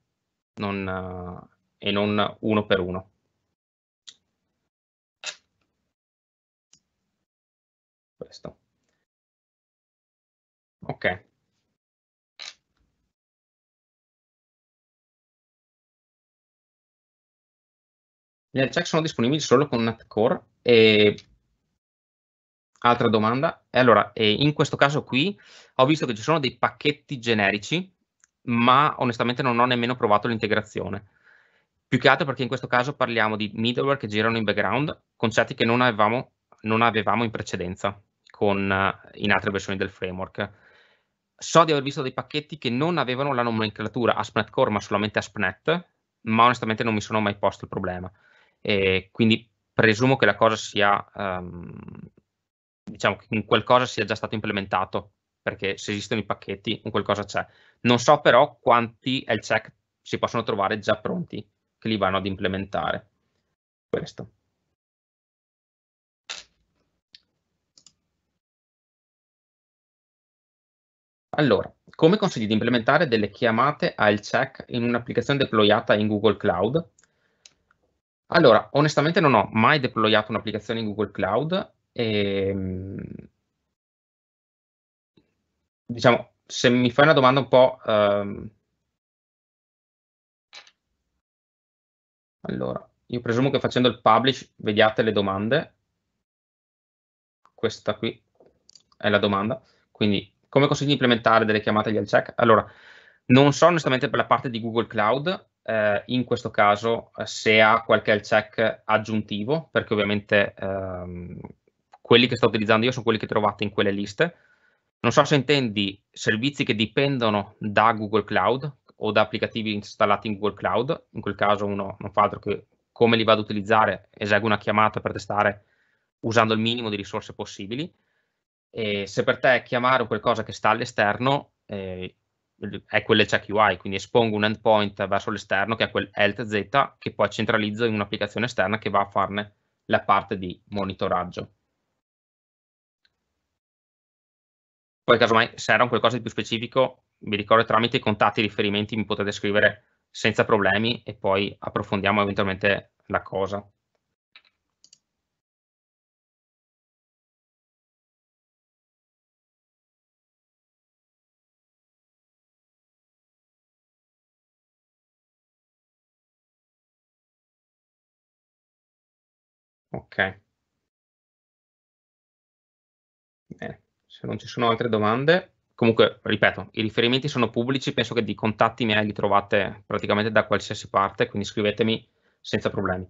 non, eh, e non uno per uno. Questo. Ok. Gli check sono disponibili solo con NatCore e Altra domanda. E allora, eh, in questo caso qui ho visto che ci sono dei pacchetti generici, ma onestamente non ho nemmeno provato l'integrazione. Più che altro perché in questo caso parliamo di middleware che girano in background, concetti che non avevamo, non avevamo in precedenza con, eh, in altre versioni del framework. So di aver visto dei pacchetti che non avevano la nomenclatura ASP.NET Core, ma solamente ASP.NET, ma onestamente non mi sono mai posto il problema. E quindi presumo che la cosa sia um, diciamo che un qualcosa sia già stato implementato, perché se esistono i pacchetti, un qualcosa c'è. Non so però quanti health check si possono trovare già pronti, che li vanno ad implementare. Questo. Allora, come consigli di implementare delle chiamate al check in un'applicazione deployata in Google Cloud? Allora, onestamente non ho mai deployato un'applicazione in Google Cloud e, ehm, diciamo, se mi fai una domanda un po'... Um, allora, io presumo che facendo il publish vediate le domande. Questa qui è la domanda. Quindi, come consigli di implementare delle chiamate agli check? Allora, non so onestamente per la parte di Google Cloud, eh, in questo caso eh, se ha qualche check aggiuntivo, perché ovviamente... Ehm, quelli che sto utilizzando io sono quelli che trovate in quelle liste. Non so se intendi servizi che dipendono da Google Cloud o da applicativi installati in Google Cloud, in quel caso uno non fa altro che come li vado ad utilizzare, esegue una chiamata per testare usando il minimo di risorse possibili. E se per te è chiamare qualcosa che sta all'esterno eh, è quelle check UI, quindi espongo un endpoint verso l'esterno che è quel health Z che poi centralizzo in un'applicazione esterna che va a farne la parte di monitoraggio. poi casomai se era un qualcosa di più specifico, vi ricordo tramite i contatti e i riferimenti mi potete scrivere senza problemi e poi approfondiamo eventualmente la cosa. Ok. se non ci sono altre domande, comunque ripeto, i riferimenti sono pubblici, penso che di contatti miei li trovate praticamente da qualsiasi parte, quindi scrivetemi senza problemi.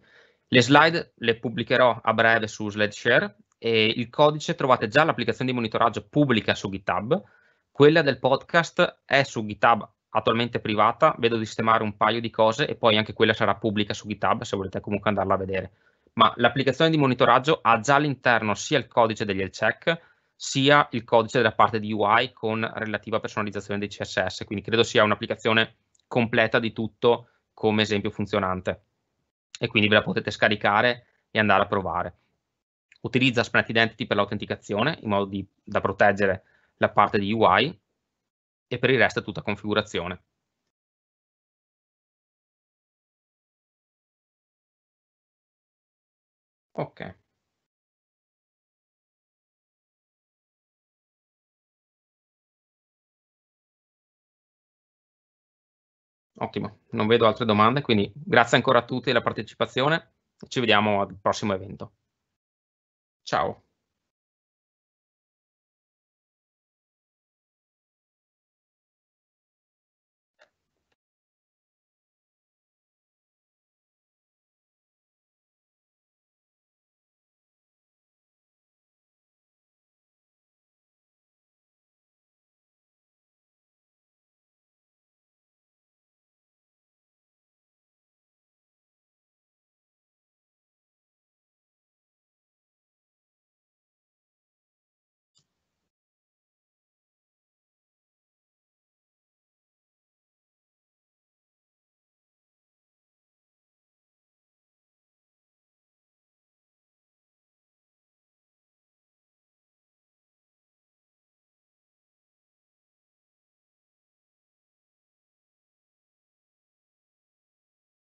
Le slide le pubblicherò a breve su SlideShare e il codice trovate già l'applicazione di monitoraggio pubblica su GitHub, quella del podcast è su GitHub attualmente privata, vedo di sistemare un paio di cose e poi anche quella sarà pubblica su GitHub se volete comunque andarla a vedere. Ma l'applicazione di monitoraggio ha già all'interno sia il codice degli check sia il codice della parte di UI con relativa personalizzazione dei CSS, quindi credo sia un'applicazione completa di tutto come esempio funzionante e quindi ve la potete scaricare e andare a provare. Utilizza Sprint Identity per l'autenticazione in modo di, da proteggere la parte di UI e per il resto è tutta configurazione. Ok. Ottimo, non vedo altre domande, quindi grazie ancora a tutti della partecipazione. Ci vediamo al prossimo evento. Ciao.